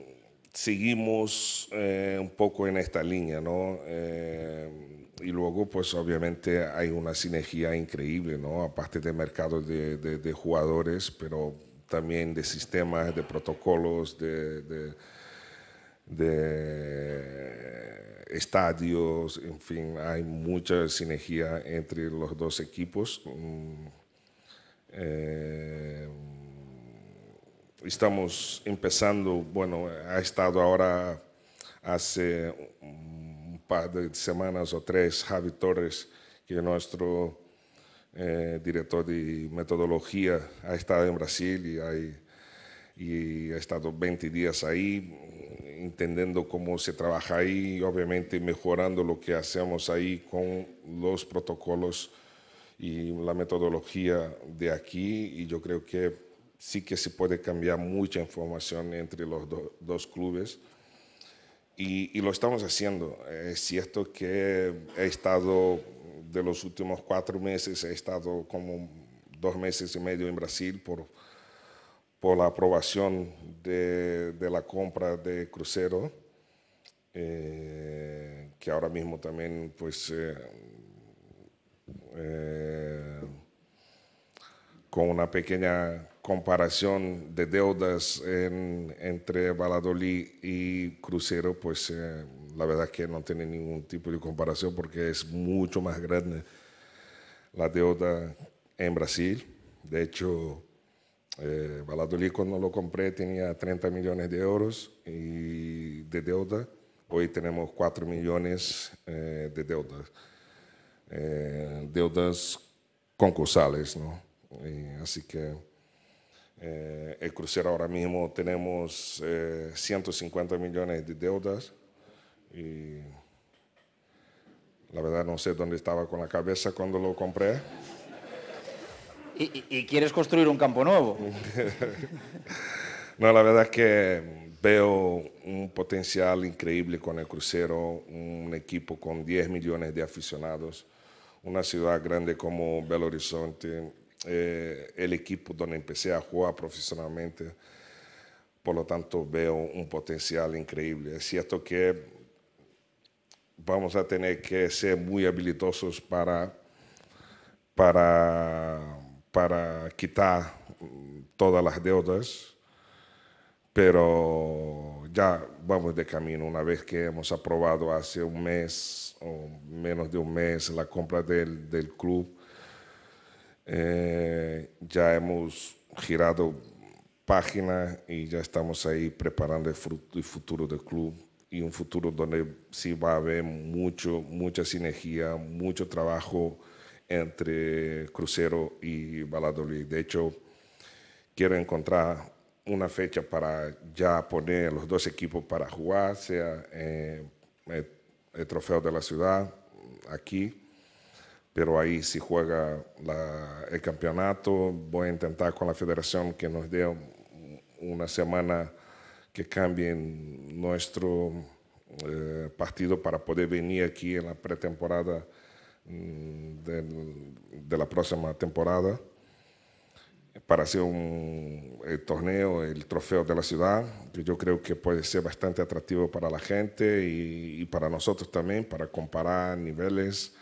Speaker 1: seguimos eh, un poco en esta línea, ¿no? Eh, y luego, pues obviamente hay una sinergia increíble, ¿no? Aparte de mercado de, jugadores, pero también de sistemas, de protocolos, de de estadios, en fin, hay mucha sinergia entre los dos equipos. Mm, eh, estamos empezando, bueno, ha estado ahora hace un par de semanas o tres Javi Torres, que es nuestro eh, director de metodología, ha estado en Brasil y hay y he estado 20 días ahí entendiendo cómo se trabaja ahí, obviamente mejorando lo que hacemos ahí con los protocolos y la metodología de aquí y yo creo que sí que se puede cambiar mucha información entre los dos clubes y, lo estamos haciendo. Es cierto que he estado de los últimos cuatro meses, he estado como dos meses y medio en Brasil por por la aprobación de, la compra de crucero, eh, que ahora mismo también pues eh, eh, con una pequeña comparación de deudas entre Valladolid y Crucero, pues la verdad es que no tiene ningún tipo de comparación porque es mucho más grande la deuda en Brasil. De hecho, Valladolid eh, cuando lo compré tenía 30 millones de euros y de deuda. Hoy tenemos 4 millones eh, de deudas. Eh, deudas concursales, ¿no? así que... el crucero ahora mismo tenemos 150 millones de deudas y la verdad no sé dónde estaba con la cabeza cuando lo compré
Speaker 3: y, quieres construir un campo nuevo.
Speaker 1: no, la verdad es que veo un potencial increíble con el crucero, un equipo con 10 millones de aficionados, una ciudad grande como Belo Horizonte, eh, el equipo donde empecé a jugar profesionalmente. Por lo tanto, veo un potencial increíble. Es cierto que vamos a tener que ser muy habilidosos para, para para quitar mm, todas las deudas, pero ya vamos de camino. Una vez que hemos aprobado hace un mes o menos de un mes la compra del, del club, eh, ya hemos girado página y ya estamos ahí preparando el, futuro del club y un futuro donde sí va a haber mucho, mucha sinergia, mucho trabajo entre Crucero y Valladolid. De hecho, quiero encontrar una fecha para ya poner los dos equipos para jugar, sea el, trofeo de la ciudad aquí, pero ahí si juega el campeonato, voy a intentar con la federación que nos dé una semana que cambien nuestro eh, partido para poder venir aquí en la pretemporada Mm, de, la próxima temporada para hacer un eh, torneo, el trofeo de la ciudad, que yo creo que puede ser bastante atractivo para la gente y, para nosotros también, para comparar niveles.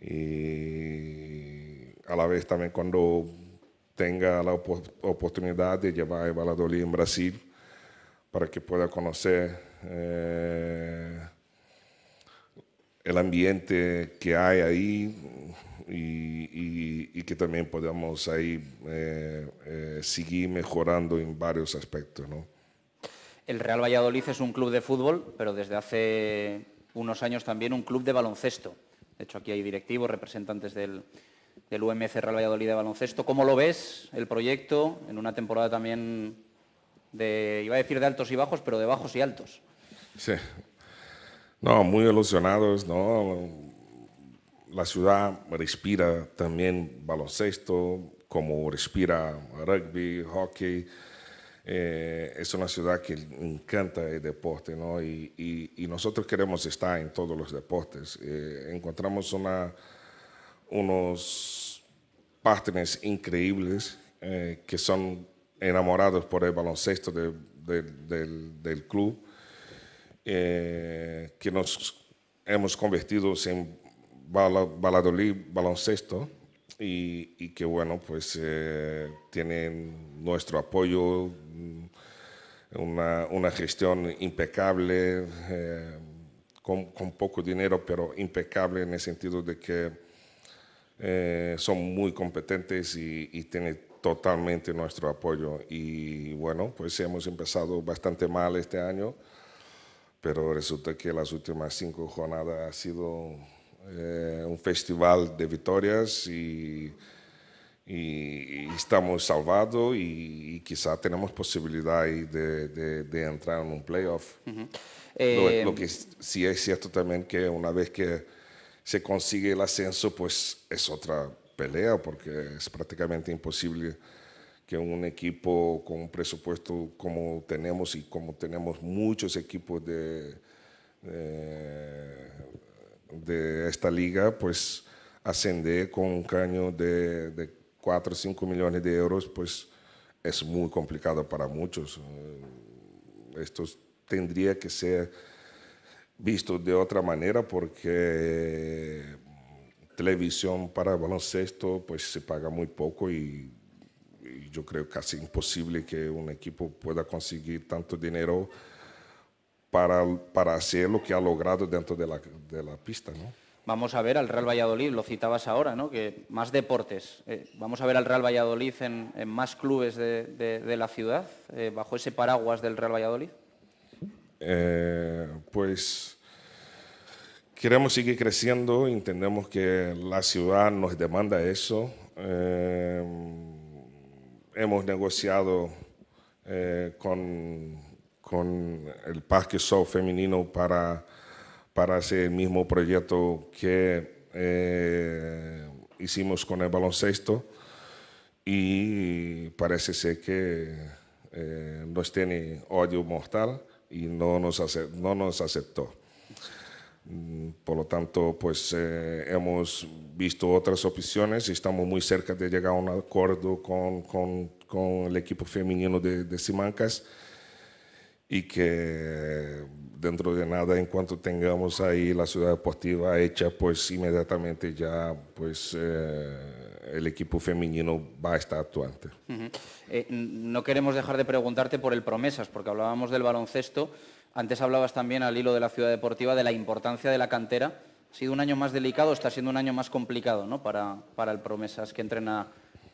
Speaker 1: Y a la vez también cuando tenga la oportunidad de llevar el Valladolid en Brasil, para que pueda conocer... Eh, el ambiente que hay ahí y, que también podamos ahí eh, eh, seguir mejorando en varios aspectos. ¿no?
Speaker 3: El Real Valladolid es un club de fútbol, pero desde hace unos años también un club de baloncesto. De hecho, aquí hay directivos, representantes del, del UMC Real Valladolid de baloncesto. ¿Cómo lo ves el proyecto en una temporada también de, iba a decir de altos y bajos, pero de bajos y altos?
Speaker 1: Sí, no, muy ilusionados, ¿no? La ciudad respira también baloncesto, como respira rugby, hockey. Eh, es una ciudad que encanta el deporte, ¿no? Y, nosotros queremos estar en todos los deportes. Eh, encontramos unos partners increíbles eh, que son enamorados por el baloncesto del, club eh, que nos hemos convertido en Valladolid Baloncesto y, que, bueno, pues eh, tienen nuestro apoyo, mm, una, gestión impecable, eh, con, poco dinero, pero impecable en el sentido de que son muy competentes y, y tienen totalmente nuestro apoyo. Y bueno, pues hemos empezado bastante mal este año pero resulta que las últimas cinco jornadas ha sido eh, un festival de victorias y, estamos salvados y, quizá tenemos posibilidad de, entrar en un playoff. lo, eh, lo, que sí es cierto también que una vez que se consigue el ascenso, pues es otra pelea porque es prácticamente imposible que un equipo con un presupuesto como tenemos y como tenemos muchos equipos de, eh, de, esta liga, pues ascender con un caño de, de 4 o 5 millones de euros, pues es muy complicado para muchos. Eh, esto tendría que ser visto de otra manera porque televisión para baloncesto pues se paga muy poco y yo creo casi imposible que un equipo pueda conseguir tanto dinero para, para hacer lo que ha logrado dentro de la, de la pista. ¿no?
Speaker 3: Vamos a ver al Real Valladolid, lo citabas ahora, ¿no? que más deportes. Eh, vamos a ver al Real Valladolid en, más clubes de, de, la ciudad, eh, bajo ese paraguas del Real Valladolid.
Speaker 1: Eh, pues queremos seguir creciendo, entendemos que la ciudad nos demanda eso hemos negociado eh, con, el Parque Sol Femenino para, para hacer el mismo proyecto que eh, hicimos con el baloncesto y parece ser que eh, nos tiene odio mortal y no nos, no nos aceptó. Mm, por lo tanto, pues eh, hemos visto otras opciones y estamos muy cerca de llegar a un acuerdo con, con, el equipo femenino de, Simancas y que dentro de nada, en cuanto tengamos ahí la ciudad deportiva hecha, pues inmediatamente ya pues eh, el equipo femenino va a estar actuante.
Speaker 3: Eh, no queremos dejar de preguntarte por el promesas, porque hablábamos del baloncesto antes hablabas también al hilo de la ciudad deportiva de la importancia de la cantera. Ha sido un año más delicado, está siendo un año más complicado ¿no? para, para el Promesas que entrena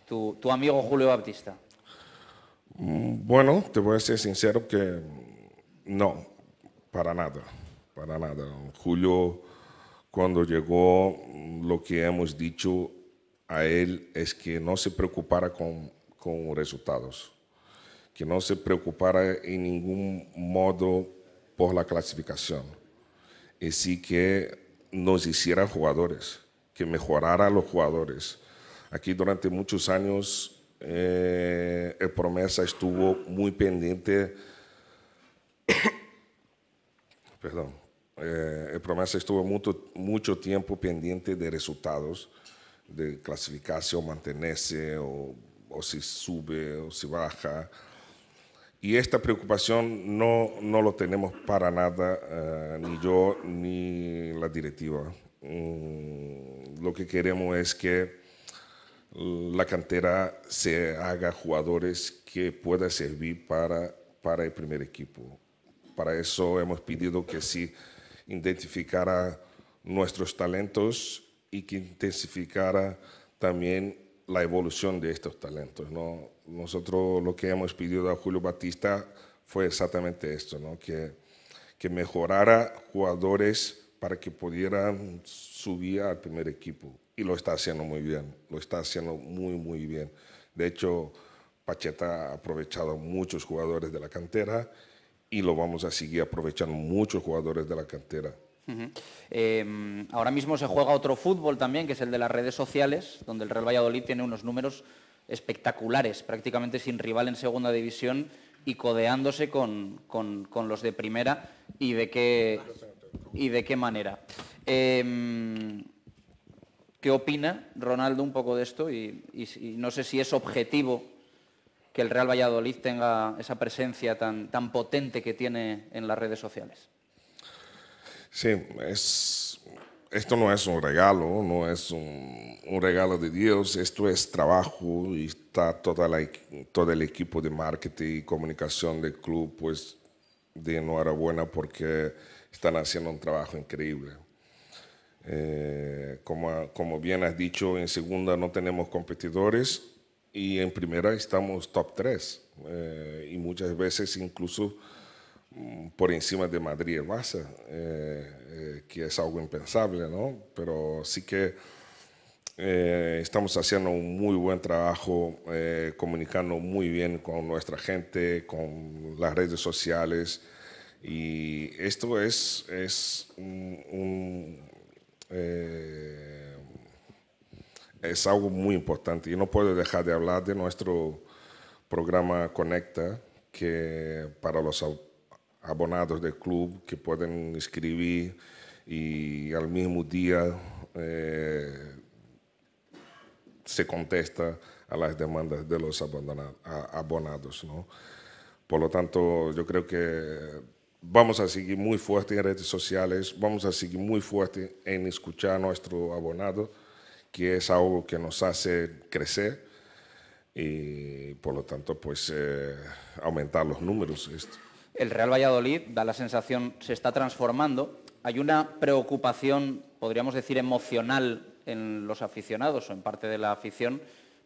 Speaker 3: tu, tu amigo Julio Baptista.
Speaker 1: Mm, bueno, te voy a ser sincero que no, para nada, para nada. Julio, cuando llegó, lo que hemos dicho a él es que no se preocupara con, con resultados, que no se preocupara en ningún modo por la clasificación. Y sí que nos hiciera jugadores, que mejorara a los jugadores. Aquí durante muchos años eh, el Promesa estuvo muy pendiente, perdón, eh, el Promesa estuvo mucho, mucho tiempo pendiente de resultados, de clasificación, o mantenerse, o, o si sube o si baja. Y esta preocupación no, no lo tenemos para nada, eh, ni yo ni la directiva. Mm, lo que queremos es que la cantera se haga jugadores que puedan servir para, para el primer equipo. Para eso hemos pedido que sí identificara nuestros talentos y que intensificara también la evolución de estos talentos. ¿no? nosotros lo que hemos pedido a Julio Batista fue exactamente esto, ¿no? que, que mejorara jugadores para que pudieran subir al primer equipo. Y lo está haciendo muy bien, lo está haciendo muy, muy bien. De hecho, Pacheta ha aprovechado muchos jugadores de la cantera y lo vamos a seguir aprovechando muchos jugadores de la cantera.
Speaker 3: Em, ahora mismo se juega otro fútbol también, que es el de las redes sociales, donde el Real Valladolid tiene unos números espectaculares, prácticamente sin rival en segunda división y codeándose con, los de primera y de qué, y de qué manera. Em, ¿Qué opina Ronaldo un poco de esto? Y, no sé si es objetivo que el Real Valladolid tenga esa presencia tan, tan potente que tiene en las redes sociales.
Speaker 1: Sí, es esto no es un regalo, no es un, regalo de Dios, esto es trabajo y está toda la, todo el equipo de marketing y comunicación del club, pues de enhorabuena porque están haciendo un trabajo increíble. Eh, como, como bien has dicho, en segunda no tenemos competidores y en primera estamos top 3 eh, y muchas veces incluso por encima de Madrid y eh, eh, que es algo impensable, Pero sí que eh, estamos haciendo un muy buen trabajo, comunicando muy bien con nuestra gente, con las redes sociales, y esto es, es es algo muy importante. Y no puedo dejar de hablar de nuestro programa Conecta, que para los autores abonados del club que pueden escribir y al mismo día eh, se contesta a las demandas de los abonados. Por lo tanto, yo creo que vamos a seguir muy fuerte en redes sociales, vamos a seguir muy fuerte en escuchar a nuestro abonado, que es algo que nos hace crecer y por lo tanto, pues eh, aumentar los números. Esto
Speaker 3: el Real Valladolid, da la sensación, se está transformando. Hay una preocupación, podríamos decir, emocional en los aficionados o en parte de la afición,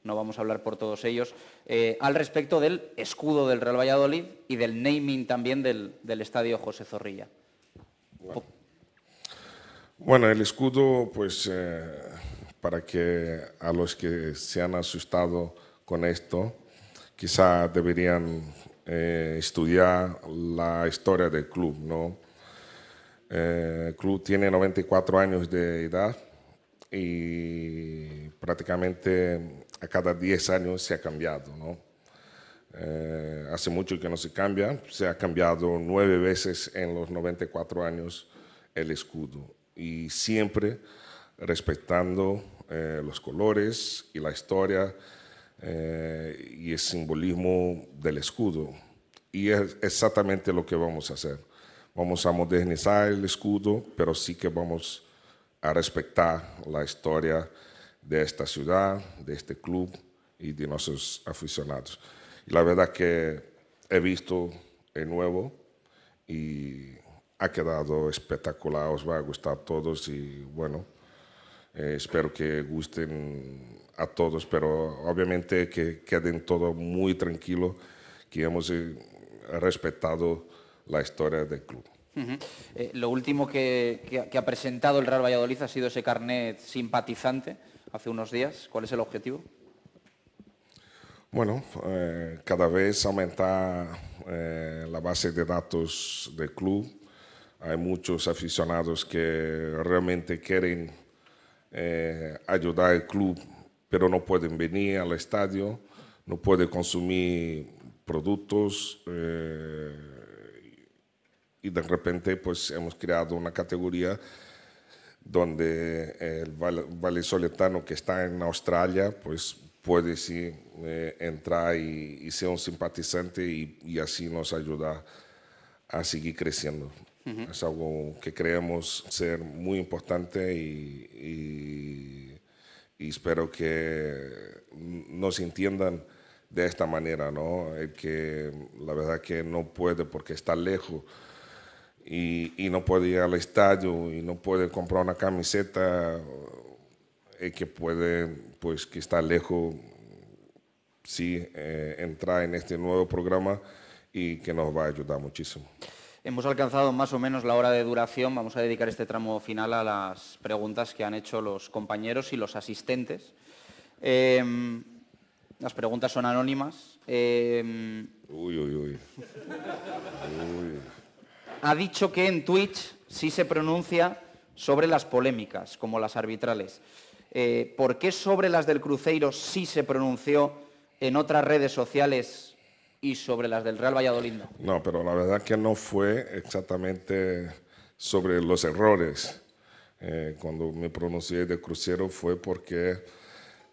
Speaker 3: no vamos a hablar por todos ellos, eh, al respecto del escudo del Real Valladolid y del naming también del, estadio José Zorrilla.
Speaker 1: Bueno. el escudo, pues eh, para que a los que se han asustado con esto, quizá deberían eh, estudiar la historia del club. ¿no? el eh, club tiene 94 años de edad y prácticamente a cada 10 años se ha cambiado. ¿no? Eh, hace mucho que no se cambia, se ha cambiado nueve veces en los 94 años el escudo y siempre respetando los colores y la historia eh, y el simbolismo del escudo. Y es exactamente lo que vamos a hacer. Vamos a modernizar el escudo, pero sí que vamos a respetar la historia de esta ciudad, de este club y de nuestros aficionados. Y la verdad que he visto el nuevo y ha quedado espectacular, os va a gustar a todos y bueno, eh, espero que gusten a todos, pero obviamente que queden todo muy tranquilo, que hemos eh, respetado la historia del club.
Speaker 3: Eh, lo último que, ha presentado el Real Valladolid ha sido ese carnet simpatizante hace unos días. ¿Cuál es el objetivo?
Speaker 1: Bueno, eh, cada vez aumentar la base de datos del club. Hay muchos aficionados que realmente quieren ayudar al club pero no pueden venir al estadio, no pueden consumir productos. Eh, y de repente pues hemos creado una categoría donde el vallisoletano que está en Australia pues puede sí, eh, entrar y, ser un simpatizante y, así nos ayuda a seguir creciendo. Es algo que creemos ser muy importante y y espero que nos entiendan de esta manera, ¿no? El eh, que la verdad que no puede porque está lejos y, no puede ir al estadio y no puede comprar una camiseta, el eh, que puede, pues que está lejos, sí, eh, entrar en este nuevo programa y que nos va a ayudar muchísimo.
Speaker 3: Hemos alcanzado más o menos la hora de duración. Vamos a dedicar este tramo final a las preguntas que han hecho los compañeros y los asistentes. Em, las preguntas son anónimas. Em, uy, uy, uy, Ha dicho que en Twitch sí se pronuncia sobre las polémicas, como las arbitrales. Eh, ¿Por qué sobre las del Cruzeiro sí se pronunció en otras redes sociales y sobre las del Real Valladolid
Speaker 1: no. pero la verdad que no fue exactamente sobre los errores. Eh, cuando me pronuncié de crucero fue porque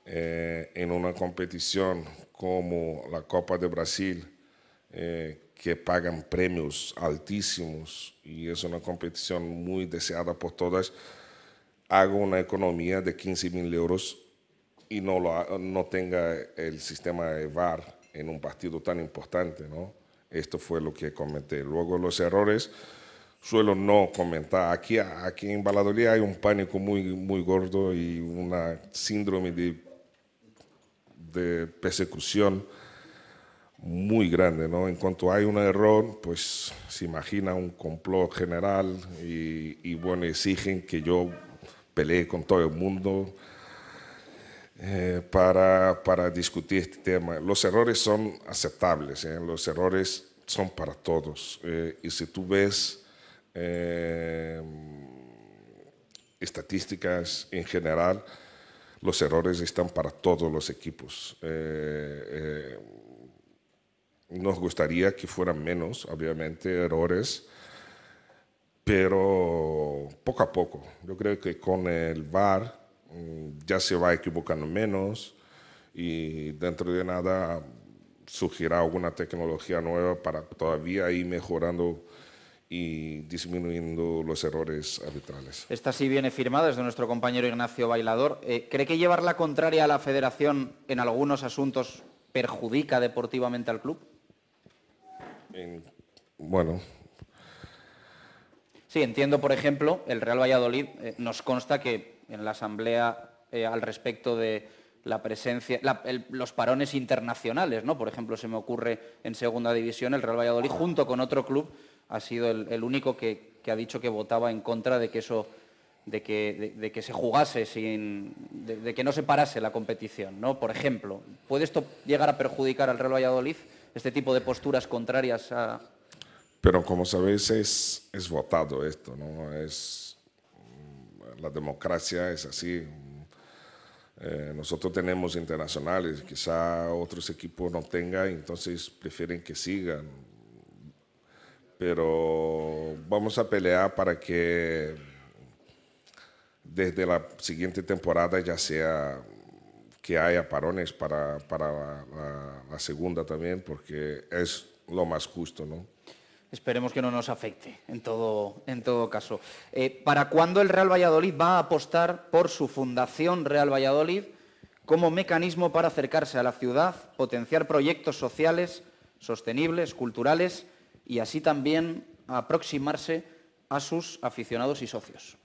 Speaker 1: eh, en una competición como la Copa de Brasil, eh, que pagan premios altísimos y es una competición muy deseada por todas, hago una economía de 15 mil euros y no, no tenga el sistema de VAR en un partido tan importante, ¿no? Esto fue lo que comenté. Luego los errores suelo no comentar. Aquí, aquí en Valladolid hay un pánico muy, muy gordo y una síndrome de, persecución muy grande, ¿no? En cuanto hay un error, pues se imagina un complot general y, y bueno, exigen que yo pelee con todo el mundo eh, para, para, discutir este tema. Los errores son aceptables, eh, los errores son para todos. Eh, y si tú ves estadísticas en general, los errores están para todos los equipos. nos gustaría que fueran menos, obviamente, errores pero poco a poco. Yo creo que con el VAR ya se va equivocando menos y dentro de nada surgirá alguna tecnología nueva para todavía ir mejorando y disminuyendo los errores arbitrales.
Speaker 3: Esta sí viene firmada, Desde nuestro compañero Ignacio Bailador. Eh, ¿Cree que llevar la contraria a la federación en algunos asuntos perjudica deportivamente al club? bueno. Sí, entiendo, por ejemplo, el Real Valladolid eh, nos consta que en la Asamblea eh, al respecto de la presencia, los parones internacionales, ¿no? Por ejemplo, se me ocurre en segunda división el Real Valladolid junto con otro club ha sido el, único que, ha dicho que votaba en contra de que eso, de que, se jugase sin, de, que no se parase la competición, ¿no? Por ejemplo, ¿puede esto llegar a perjudicar al Real Valladolid este tipo de posturas contrarias a?
Speaker 1: Pero como sabéis es, es votado esto, no es la democracia es así. Eh, nosotros tenemos internacionales, quizá otros equipos no tengan, entonces prefieren que sigan. Pero vamos a pelear para que desde la siguiente temporada ya sea que haya parones para, la, la segunda también, porque es lo más justo, ¿no?
Speaker 3: esperemos que no nos afecte en todo, en todo caso. Eh, ¿Para cuándo el Real Valladolid va a apostar por su fundación Real Valladolid como mecanismo para acercarse a la ciudad, potenciar proyectos sociales, sostenibles, culturales y así también aproximarse a sus aficionados y socios?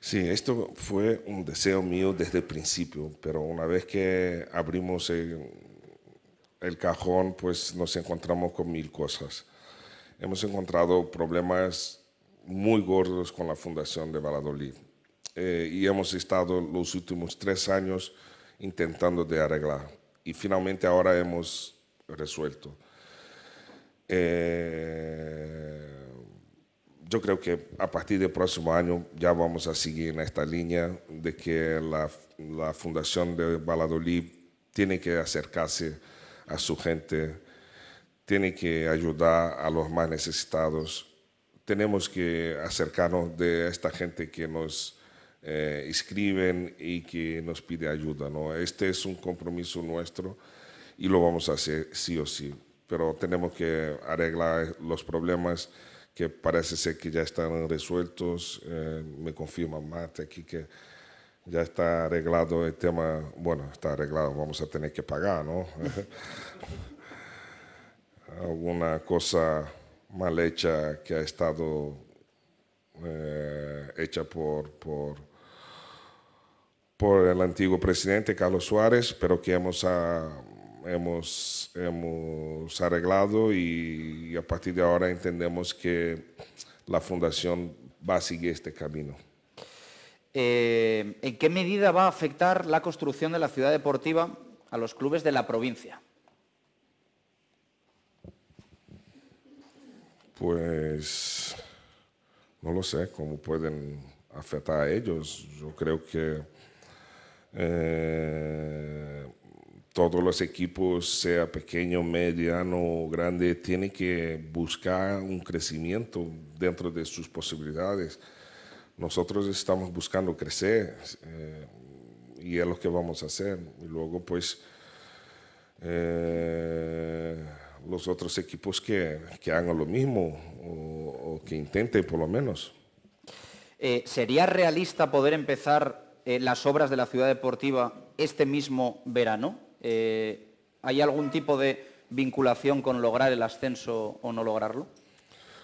Speaker 1: Sí, esto fue un deseo mío desde el principio, pero una vez que abrimos el cajón, pues nos encontramos con mil cosas hemos encontrado problemas muy gordos con la Fundación de Valladolid eh, y hemos estado los últimos tres años intentando de arreglar y finalmente ahora hemos resuelto. Eh, yo creo que a partir del próximo año ya vamos a seguir en esta línea de que la, la Fundación de Valladolid tiene que acercarse a su gente tiene que ayudar a los más necesitados. Tenemos que acercarnos de esta gente que nos eh, escriben y que nos pide ayuda. ¿no? Este es un compromiso nuestro y lo vamos a hacer sí o sí, pero tenemos que arreglar los problemas que parece ser que ya están resueltos. Eh, me confirma Mate aquí que ya está arreglado el tema. Bueno, está arreglado, vamos a tener que pagar, ¿no? alguna cosa mal hecha que ha estado eh, hecha por, por, por, el antiguo presidente Carlos Suárez, pero que hemos, ah, hemos, hemos arreglado y, a partir de ahora entendemos que la fundación va a seguir este camino.
Speaker 3: Eh, ¿En qué medida
Speaker 1: va a afectar la construcción de la ciudad deportiva
Speaker 3: a los clubes de la provincia?
Speaker 1: pues no lo sé cómo pueden afectar a ellos. Yo creo que eh, todos los equipos, sea pequeño, mediano grande, tienen que buscar un crecimiento dentro de sus posibilidades. Nosotros estamos buscando crecer eh, y es lo que vamos a hacer. Y luego, pues, eh, los otros equipos que, hagan lo mismo o, que intenten por lo menos. Eh, ¿Sería
Speaker 3: realista poder empezar eh, las obras de la ciudad deportiva este mismo verano? Eh, ¿Hay algún tipo de vinculación con lograr el ascenso o no lograrlo?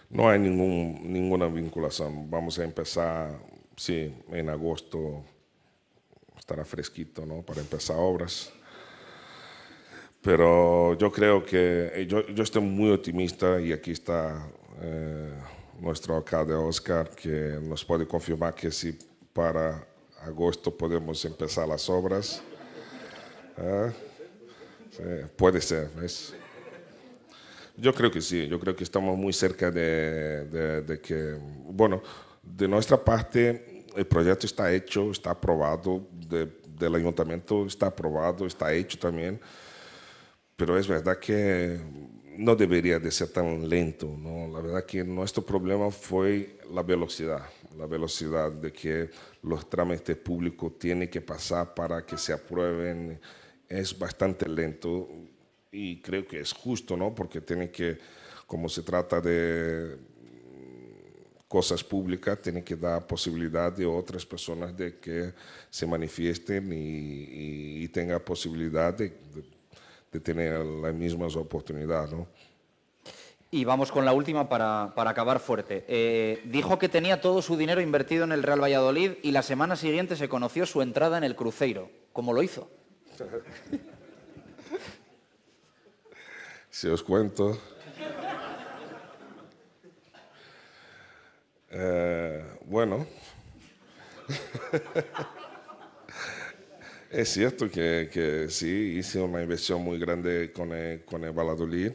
Speaker 1: No hay ninguna vinculación. Vamos a empezar, sí, en agosto estará fresquito, ¿no? Para empezar obras. Pero yo creo que eh, yo, estoy muy optimista y aquí está eh, nuestro alcalde Oscar, que nos puede confirmar que si para agosto podemos empezar las obras. Ah, puede ser, ¿ves? Yo creo que sí, yo creo que estamos muy cerca de, que, bueno, de nuestra parte el proyecto está hecho, está aprobado, del ayuntamiento está aprobado, está hecho también pero es verdad que no debería de ser tan lento, ¿no? La verdad que nuestro problema fue la velocidad, la velocidad de que los trámites públicos tienen que pasar para que se aprueben es bastante lento y creo que es justo, ¿no? Porque tiene que, como se trata de cosas públicas, tiene que dar posibilidad de otras personas de que se manifiesten y, tenga posibilidad de de tener las mismas oportunidades. ¿no? Y
Speaker 3: vamos con la última para, acabar fuerte. Eh, dijo que tenía todo su dinero invertido en el Real Valladolid y la semana siguiente se conoció su entrada en el Cruzeiro. ¿Cómo lo hizo?
Speaker 1: si os cuento. Eh, bueno. Es cierto que, sí, hice una inversión muy grande con eh, el, con Valladolid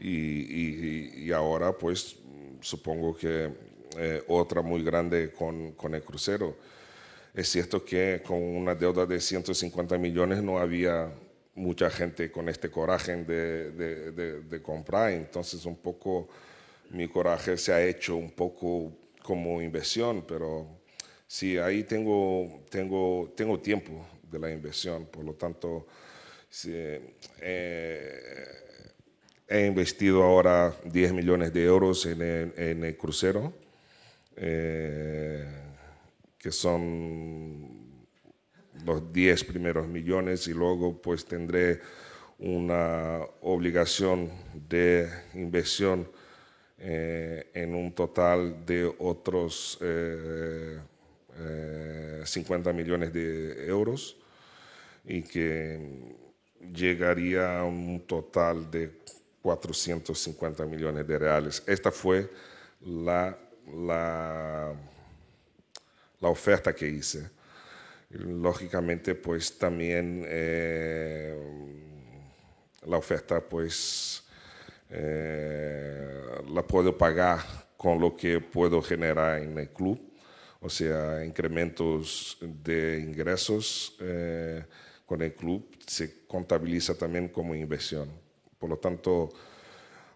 Speaker 1: y, ahora pues supongo que eh, otra muy grande con, el crucero. Es cierto que con una deuda de 150 millones no había mucha gente con este coraje de, comprar, entonces un poco mi coraje se ha hecho un poco como inversión, pero sí, ahí tengo, tengo, tengo tiempo de la inversión. Por lo tanto, eh, he investido ahora 10 millones de euros en el, crucero, eh, que son los 10 primeros millones y luego pues tendré una obligación de inversión eh, en un total de otros 50 eh, millones de euros y que llegaría a un total de 450 millones de reales. Esta fue la, la, la oferta que hice. Lógicamente, pues también eh, la oferta, pues eh, la puedo pagar con lo que puedo generar en el club o sea, incrementos de ingresos eh, con el club se contabiliza también como inversión. Por lo tanto,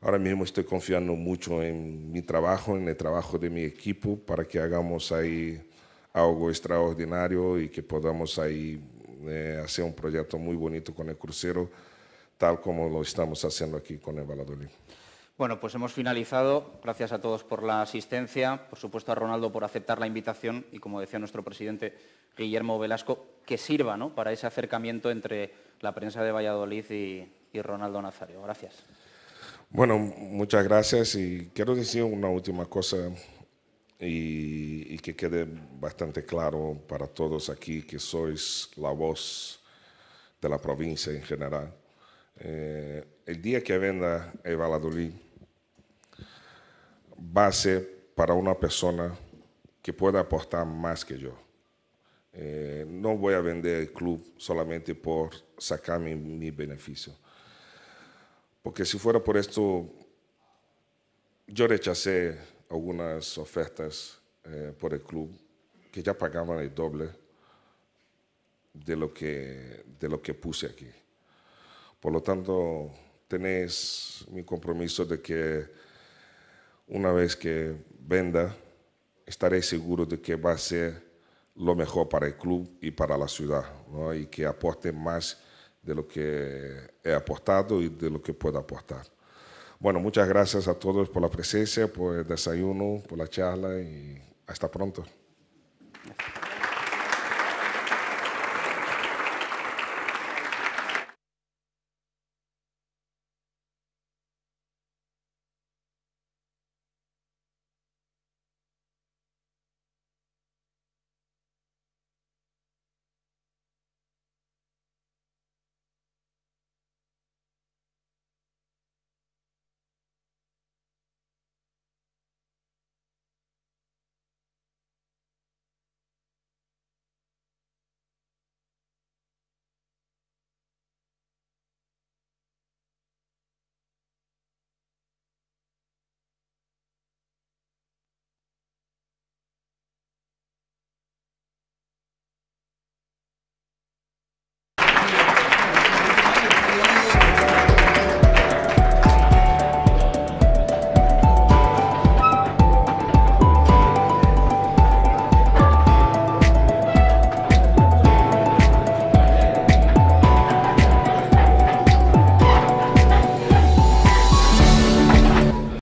Speaker 1: ahora mismo estoy confiando mucho en mi trabajo, en el trabajo de mi equipo, para que hagamos ahí algo extraordinario y que podamos ahí eh, hacer un proyecto muy bonito con el crucero, tal como lo estamos haciendo aquí con el Valladolid.
Speaker 3: Bueno, pues hemos finalizado. Gracias a todos por la asistencia, por supuesto a Ronaldo por aceptar la invitación y, como decía nuestro presidente Guillermo Velasco, que sirva ¿no? para ese acercamiento entre la prensa de Valladolid y, Ronaldo Nazario. Gracias.
Speaker 1: Bueno, muchas gracias y quiero decir una última cosa y, que quede bastante claro para todos aquí que sois la voz de la provincia en general. Eh, el día que venda el Valladolid, base para una persona que pueda aportar más que yo. Eh, no voy a vender el club solamente por sacar mi, beneficio. Porque si fuera por esto, yo rechacé algunas ofertas eh, por el club que ya pagaban el doble de lo que, de lo que puse aquí. Por lo tanto, tenéis mi compromiso de que una vez que venda, estaré seguro de que va a ser lo mejor para el club y para la ciudad, ¿no? y que aporte más de lo que he aportado y de lo que pueda aportar. Bueno, muchas gracias a todos por la presencia, por el desayuno, por la charla y hasta pronto.